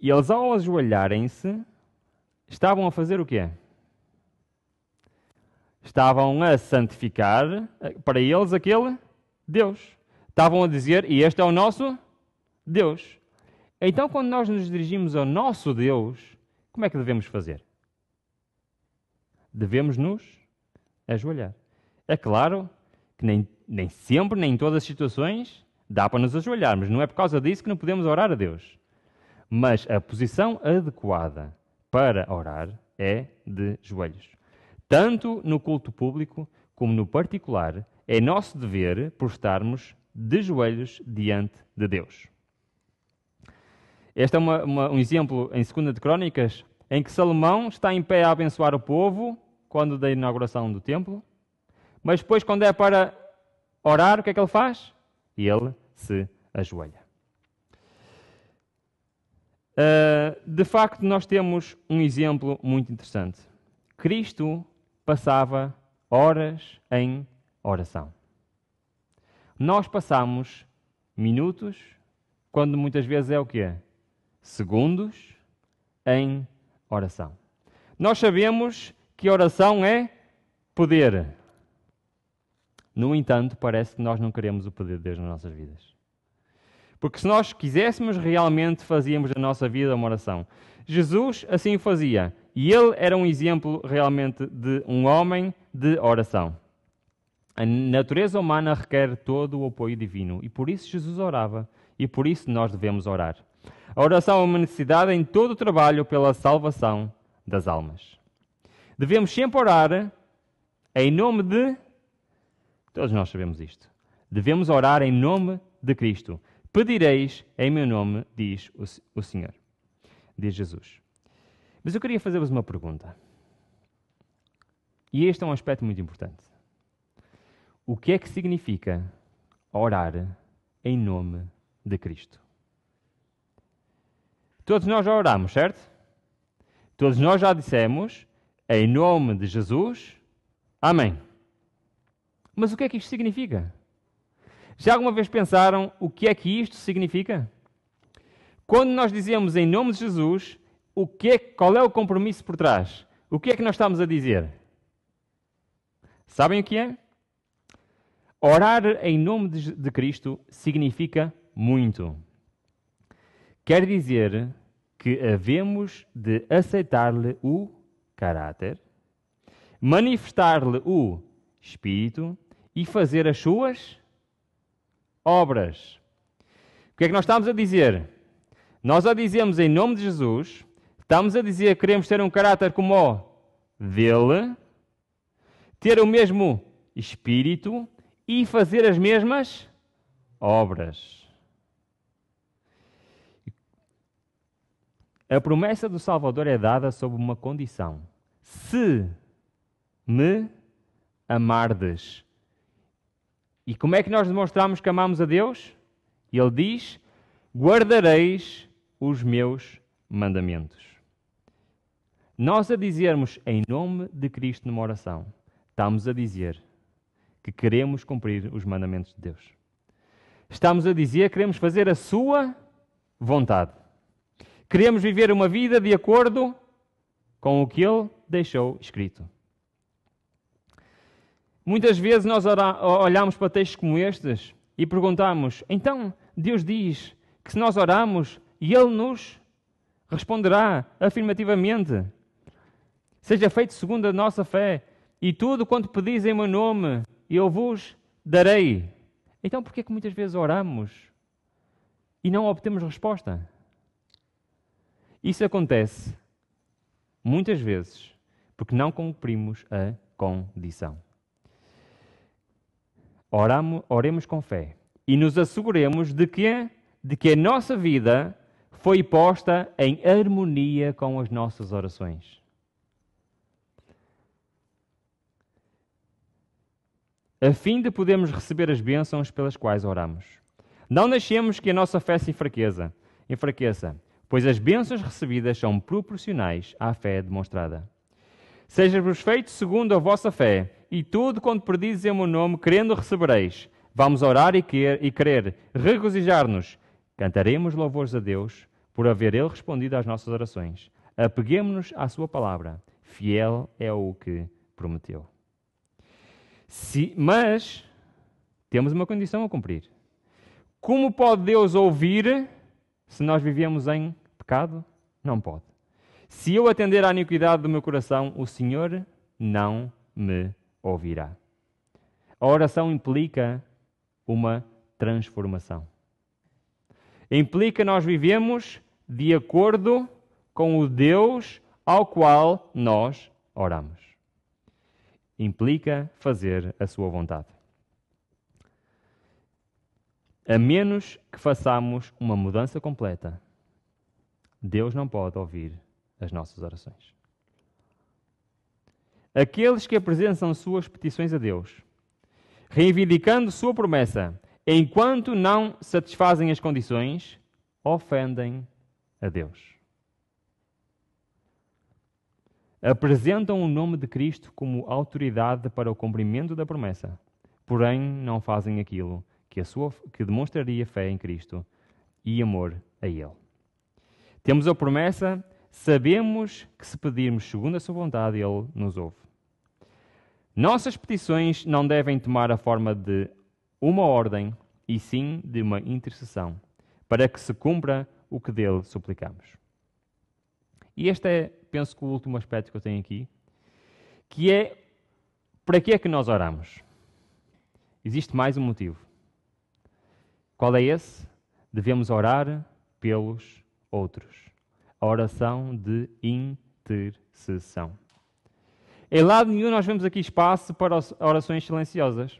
E eles, ao ajoelharem-se, estavam a fazer o quê? estavam a santificar eh, para eles aquele Deus. Estavam a dizer, e este é o nosso Deus. Então, quando nós nos dirigimos ao nosso Deus, como é que devemos fazer? Devemos nos ajoelhar. É claro que nem, nem sempre, nem em todas as situações, dá para nos ajoelharmos. Não é por causa disso que não podemos orar a Deus. Mas a posição adequada para orar é de joelhos tanto no culto público como no particular, é nosso dever estarmos de joelhos diante de Deus. Este é uma, uma, um exemplo em 2 de Crônicas, em que Salomão está em pé a abençoar o povo, quando da inauguração do templo, mas depois, quando é para orar, o que é que ele faz? Ele se ajoelha. Uh, de facto, nós temos um exemplo muito interessante. Cristo passava horas em oração. Nós passamos minutos, quando muitas vezes é o quê? Segundos em oração. Nós sabemos que oração é poder. No entanto, parece que nós não queremos o poder de Deus nas nossas vidas. Porque se nós quiséssemos realmente, fazíamos da nossa vida uma oração. Jesus assim fazia. E ele era um exemplo realmente de um homem de oração. A natureza humana requer todo o apoio divino e por isso Jesus orava e por isso nós devemos orar. A oração é uma necessidade em todo o trabalho pela salvação das almas. Devemos sempre orar em nome de. Todos nós sabemos isto. Devemos orar em nome de Cristo. Pedireis em meu nome, diz o Senhor. Diz Jesus. Mas eu queria fazer-vos uma pergunta. E este é um aspecto muito importante. O que é que significa orar em nome de Cristo? Todos nós já oramos, certo? Todos nós já dissemos, em nome de Jesus, Amém. Mas o que é que isto significa? Já alguma vez pensaram o que é que isto significa? Quando nós dizemos em nome de Jesus, o que é, qual é o compromisso por trás? O que é que nós estamos a dizer? Sabem o que é? Orar em nome de Cristo significa muito. Quer dizer que havemos de aceitar-lhe o caráter, manifestar-lhe o espírito e fazer as suas obras. O que é que nós estamos a dizer? Nós a dizemos em nome de Jesus, Estamos a dizer que queremos ter um caráter como o dele, ter o mesmo espírito e fazer as mesmas obras. A promessa do Salvador é dada sob uma condição: se me amardes. E como é que nós demonstramos que amamos a Deus? Ele diz: guardareis os meus mandamentos. Nós a dizermos em nome de Cristo numa oração, estamos a dizer que queremos cumprir os mandamentos de Deus. Estamos a dizer que queremos fazer a Sua vontade. Queremos viver uma vida de acordo com o que Ele deixou escrito. Muitas vezes nós olhamos para textos como estes e perguntamos: então Deus diz que se nós orarmos, Ele nos responderá afirmativamente seja feito segundo a nossa fé, e tudo quanto pedis em meu nome, eu vos darei. Então, por que que muitas vezes oramos e não obtemos resposta? Isso acontece muitas vezes porque não cumprimos a condição. Oramos, oremos com fé e nos asseguremos de que, de que a nossa vida foi posta em harmonia com as nossas orações. a fim de podermos receber as bênçãos pelas quais oramos. Não deixemos que a nossa fé se enfraqueça, enfraqueça, pois as bênçãos recebidas são proporcionais à fé demonstrada. Seja-vos feito segundo a vossa fé, e tudo quanto perdizes em meu nome, crendo recebereis. Vamos orar e, querer regozijar-nos. Cantaremos louvores a Deus por haver Ele respondido às nossas orações. Apeguemos-nos à Sua palavra. Fiel é o que prometeu. Se, mas temos uma condição a cumprir. Como pode Deus ouvir se nós vivemos em pecado? Não pode. Se eu atender à iniquidade do meu coração, o Senhor não me ouvirá. A oração implica uma transformação. Implica nós vivemos de acordo com o Deus ao qual nós oramos implica fazer a sua vontade. A menos que façamos uma mudança completa, Deus não pode ouvir as nossas orações. Aqueles que apresentam suas petições a Deus, reivindicando sua promessa, enquanto não satisfazem as condições, ofendem a Deus apresentam o nome de Cristo como autoridade para o cumprimento da promessa, porém não fazem aquilo que, sua, que demonstraria fé em Cristo e amor a Ele. Temos a promessa, sabemos que se pedirmos segundo a Sua vontade, Ele nos ouve. Nossas petições não devem tomar a forma de uma ordem, e sim de uma intercessão, para que se cumpra o que dele suplicamos. E este é, penso que, o último aspecto que eu tenho aqui, que é para que é que nós oramos? Existe mais um motivo. Qual é esse? Devemos orar pelos outros. A oração de intercessão. Em lado nenhum nós vemos aqui espaço para orações silenciosas.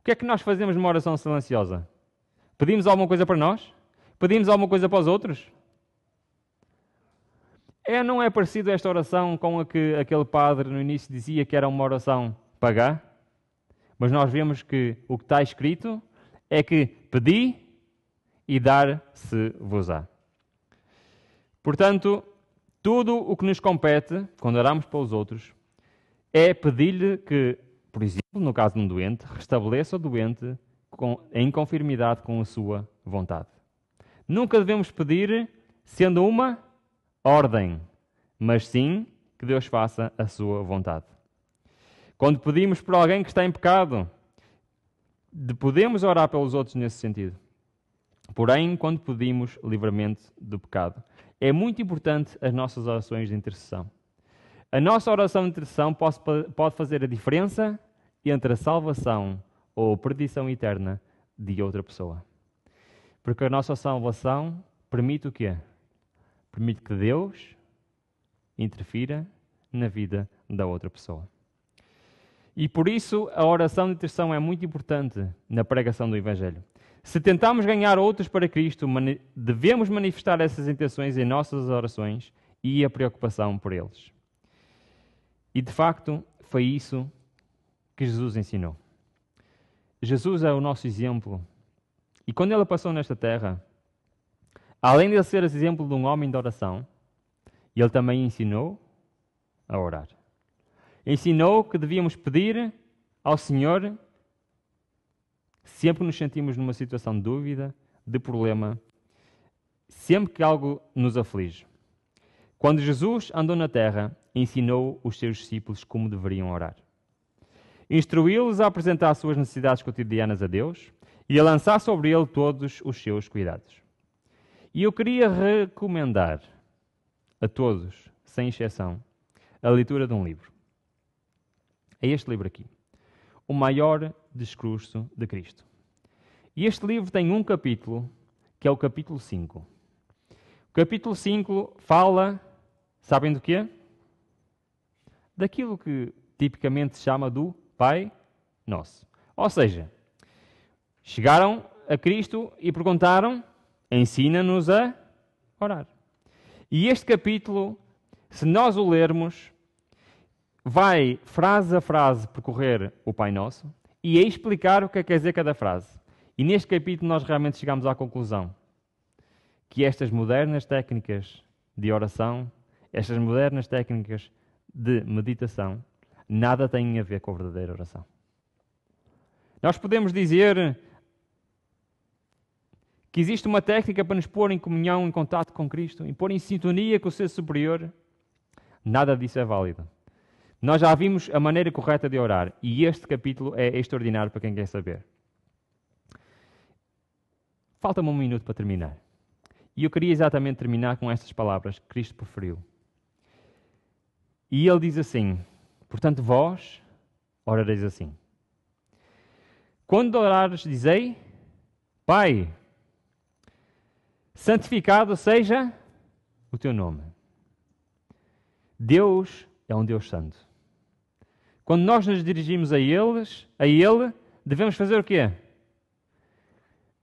O que é que nós fazemos numa oração silenciosa? Pedimos alguma coisa para nós? Pedimos alguma coisa para os outros? É, não é parecido esta oração com a que aquele padre no início dizia que era uma oração pagã? Mas nós vemos que o que está escrito é que pedi e dar-se-vos-á. Portanto, tudo o que nos compete, quando oramos para os outros, é pedir-lhe que, por exemplo, no caso de um doente, restabeleça o doente com, em conformidade com a sua vontade. Nunca devemos pedir sendo uma ordem, mas sim que Deus faça a sua vontade. Quando pedimos por alguém que está em pecado, podemos orar pelos outros nesse sentido. Porém, quando pedimos livramento do pecado, é muito importante as nossas orações de intercessão. A nossa oração de intercessão pode fazer a diferença entre a salvação ou a perdição eterna de outra pessoa. Porque a nossa salvação permite o quê? Permite que Deus interfira na vida da outra pessoa. E por isso a oração de intercessão é muito importante na pregação do Evangelho. Se tentamos ganhar outros para Cristo, devemos manifestar essas intenções em nossas orações e a preocupação por eles. E de facto, foi isso que Jesus ensinou. Jesus é o nosso exemplo. E quando ele passou nesta terra, Além de ele ser esse exemplo de um homem de oração, ele também ensinou a orar. Ensinou que devíamos pedir ao Senhor sempre que nos sentimos numa situação de dúvida, de problema, sempre que algo nos aflige. Quando Jesus andou na terra, ensinou os seus discípulos como deveriam orar. Instruiu-os a apresentar suas necessidades cotidianas a Deus e a lançar sobre ele todos os seus cuidados. E eu queria recomendar a todos, sem exceção, a leitura de um livro. É este livro aqui: O Maior Discurso de Cristo. E este livro tem um capítulo, que é o capítulo 5. O capítulo 5 fala, sabem do quê? Daquilo que tipicamente se chama do Pai Nosso. Ou seja, chegaram a Cristo e perguntaram ensina-nos a orar. E este capítulo, se nós o lermos, vai frase a frase percorrer o Pai Nosso e a explicar o que é que quer dizer cada frase. E neste capítulo nós realmente chegamos à conclusão que estas modernas técnicas de oração, estas modernas técnicas de meditação, nada têm a ver com a verdadeira oração. Nós podemos dizer, que existe uma técnica para nos pôr em comunhão, em contato com Cristo, em pôr em sintonia com o ser superior, nada disso é válido. Nós já vimos a maneira correta de orar e este capítulo é extraordinário para quem quer saber. Falta-me um minuto para terminar. E eu queria exatamente terminar com estas palavras que Cristo preferiu. E ele diz assim: Portanto, vós orareis assim. Quando orares, dizei: Pai, santificado seja o teu nome. Deus é um Deus santo. Quando nós nos dirigimos a eles, a ele, devemos fazer o quê?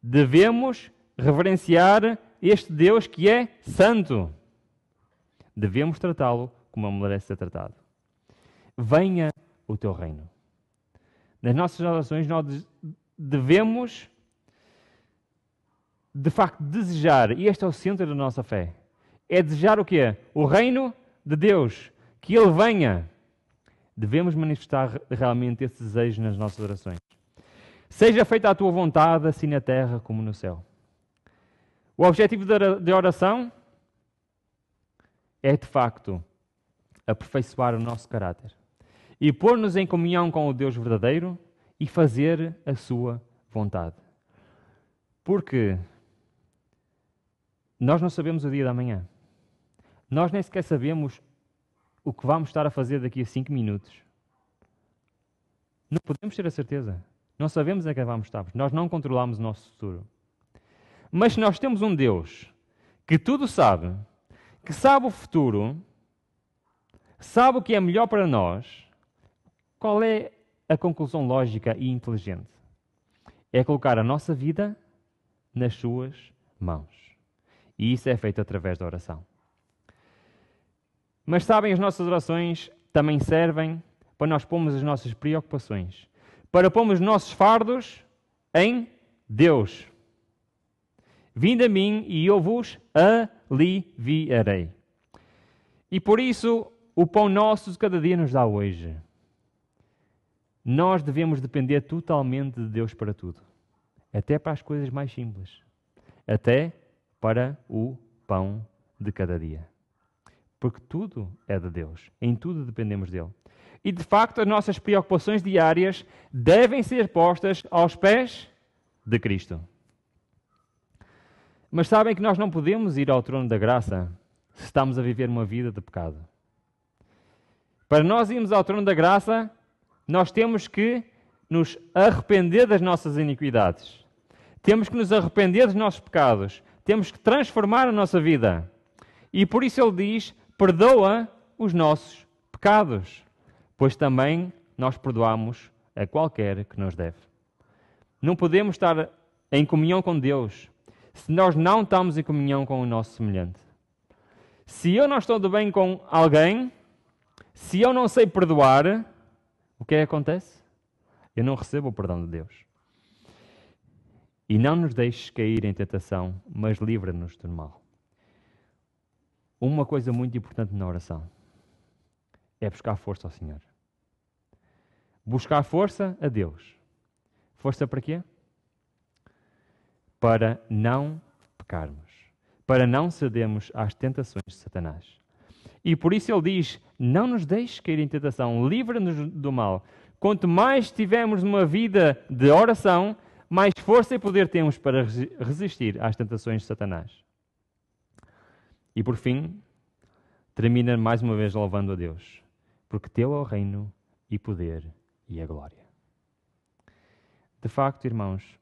Devemos reverenciar este Deus que é santo. Devemos tratá-lo como ele merece ser tratado. Venha o teu reino. Nas nossas relações nós devemos de facto desejar, e este é o centro da nossa fé, é desejar o quê? O reino de Deus, que Ele venha. Devemos manifestar realmente esse desejo nas nossas orações. Seja feita a tua vontade, assim na terra como no céu. O objetivo da oração é, de facto, aperfeiçoar o nosso caráter e pôr-nos em comunhão com o Deus verdadeiro e fazer a sua vontade. Porque nós não sabemos o dia da manhã. Nós nem sequer sabemos o que vamos estar a fazer daqui a cinco minutos. Não podemos ter a certeza. Não sabemos em que vamos estar. Nós não controlamos o nosso futuro. Mas se nós temos um Deus que tudo sabe, que sabe o futuro, sabe o que é melhor para nós, qual é a conclusão lógica e inteligente? É colocar a nossa vida nas suas mãos. E isso é feito através da oração. Mas sabem, as nossas orações também servem para nós pormos as nossas preocupações, para pormos os nossos fardos em Deus. Vinde a mim e eu vos aliviarei. E por isso, o pão nosso de cada dia nos dá hoje. Nós devemos depender totalmente de Deus para tudo, até para as coisas mais simples, até para o pão de cada dia. Porque tudo é de Deus, em tudo dependemos dele. E de facto, as nossas preocupações diárias devem ser postas aos pés de Cristo. Mas sabem que nós não podemos ir ao trono da graça se estamos a viver uma vida de pecado. Para nós irmos ao trono da graça, nós temos que nos arrepender das nossas iniquidades. Temos que nos arrepender dos nossos pecados. Temos que transformar a nossa vida. E por isso ele diz: perdoa os nossos pecados, pois também nós perdoamos a qualquer que nos deve. Não podemos estar em comunhão com Deus se nós não estamos em comunhão com o nosso semelhante. Se eu não estou de bem com alguém, se eu não sei perdoar, o que é que acontece? Eu não recebo o perdão de Deus. E não nos deixes cair em tentação, mas livra-nos do mal. Uma coisa muito importante na oração é buscar força ao Senhor. Buscar força a Deus. Força para quê? Para não pecarmos, para não cedermos às tentações de Satanás. E por isso ele diz: Não nos deixes cair em tentação, livra-nos do mal. Quanto mais tivermos uma vida de oração, mais força e poder temos para resistir às tentações de Satanás. E por fim, termina mais uma vez louvando a Deus, porque teu é o reino e poder e a glória. De facto, irmãos,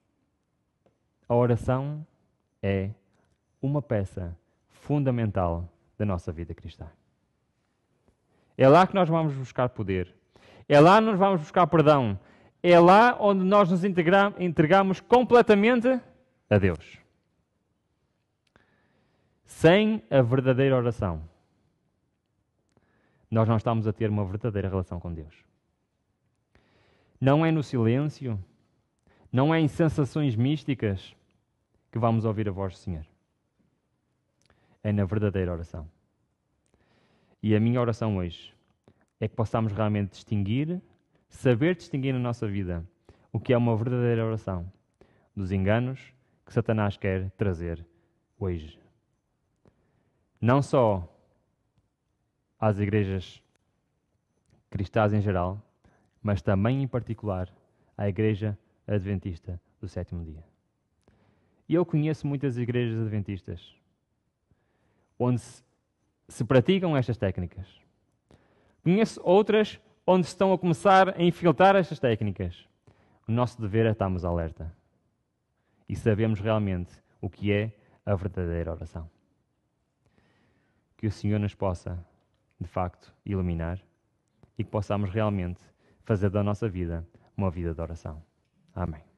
a oração é uma peça fundamental da nossa vida cristã. É lá que nós vamos buscar poder. É lá que nós vamos buscar perdão é lá onde nós nos entregamos completamente a Deus. Sem a verdadeira oração, nós não estamos a ter uma verdadeira relação com Deus. Não é no silêncio, não é em sensações místicas que vamos ouvir a voz do Senhor. É na verdadeira oração. E a minha oração hoje é que possamos realmente distinguir Saber distinguir na nossa vida o que é uma verdadeira oração dos enganos que Satanás quer trazer hoje. Não só às igrejas cristãs em geral, mas também em particular à Igreja Adventista do Sétimo Dia. E eu conheço muitas igrejas adventistas onde se, se praticam estas técnicas. Conheço outras onde estão a começar a infiltrar estas técnicas. O nosso dever é estarmos alerta e sabemos realmente o que é a verdadeira oração. Que o Senhor nos possa, de facto, iluminar e que possamos realmente fazer da nossa vida uma vida de oração. Amém.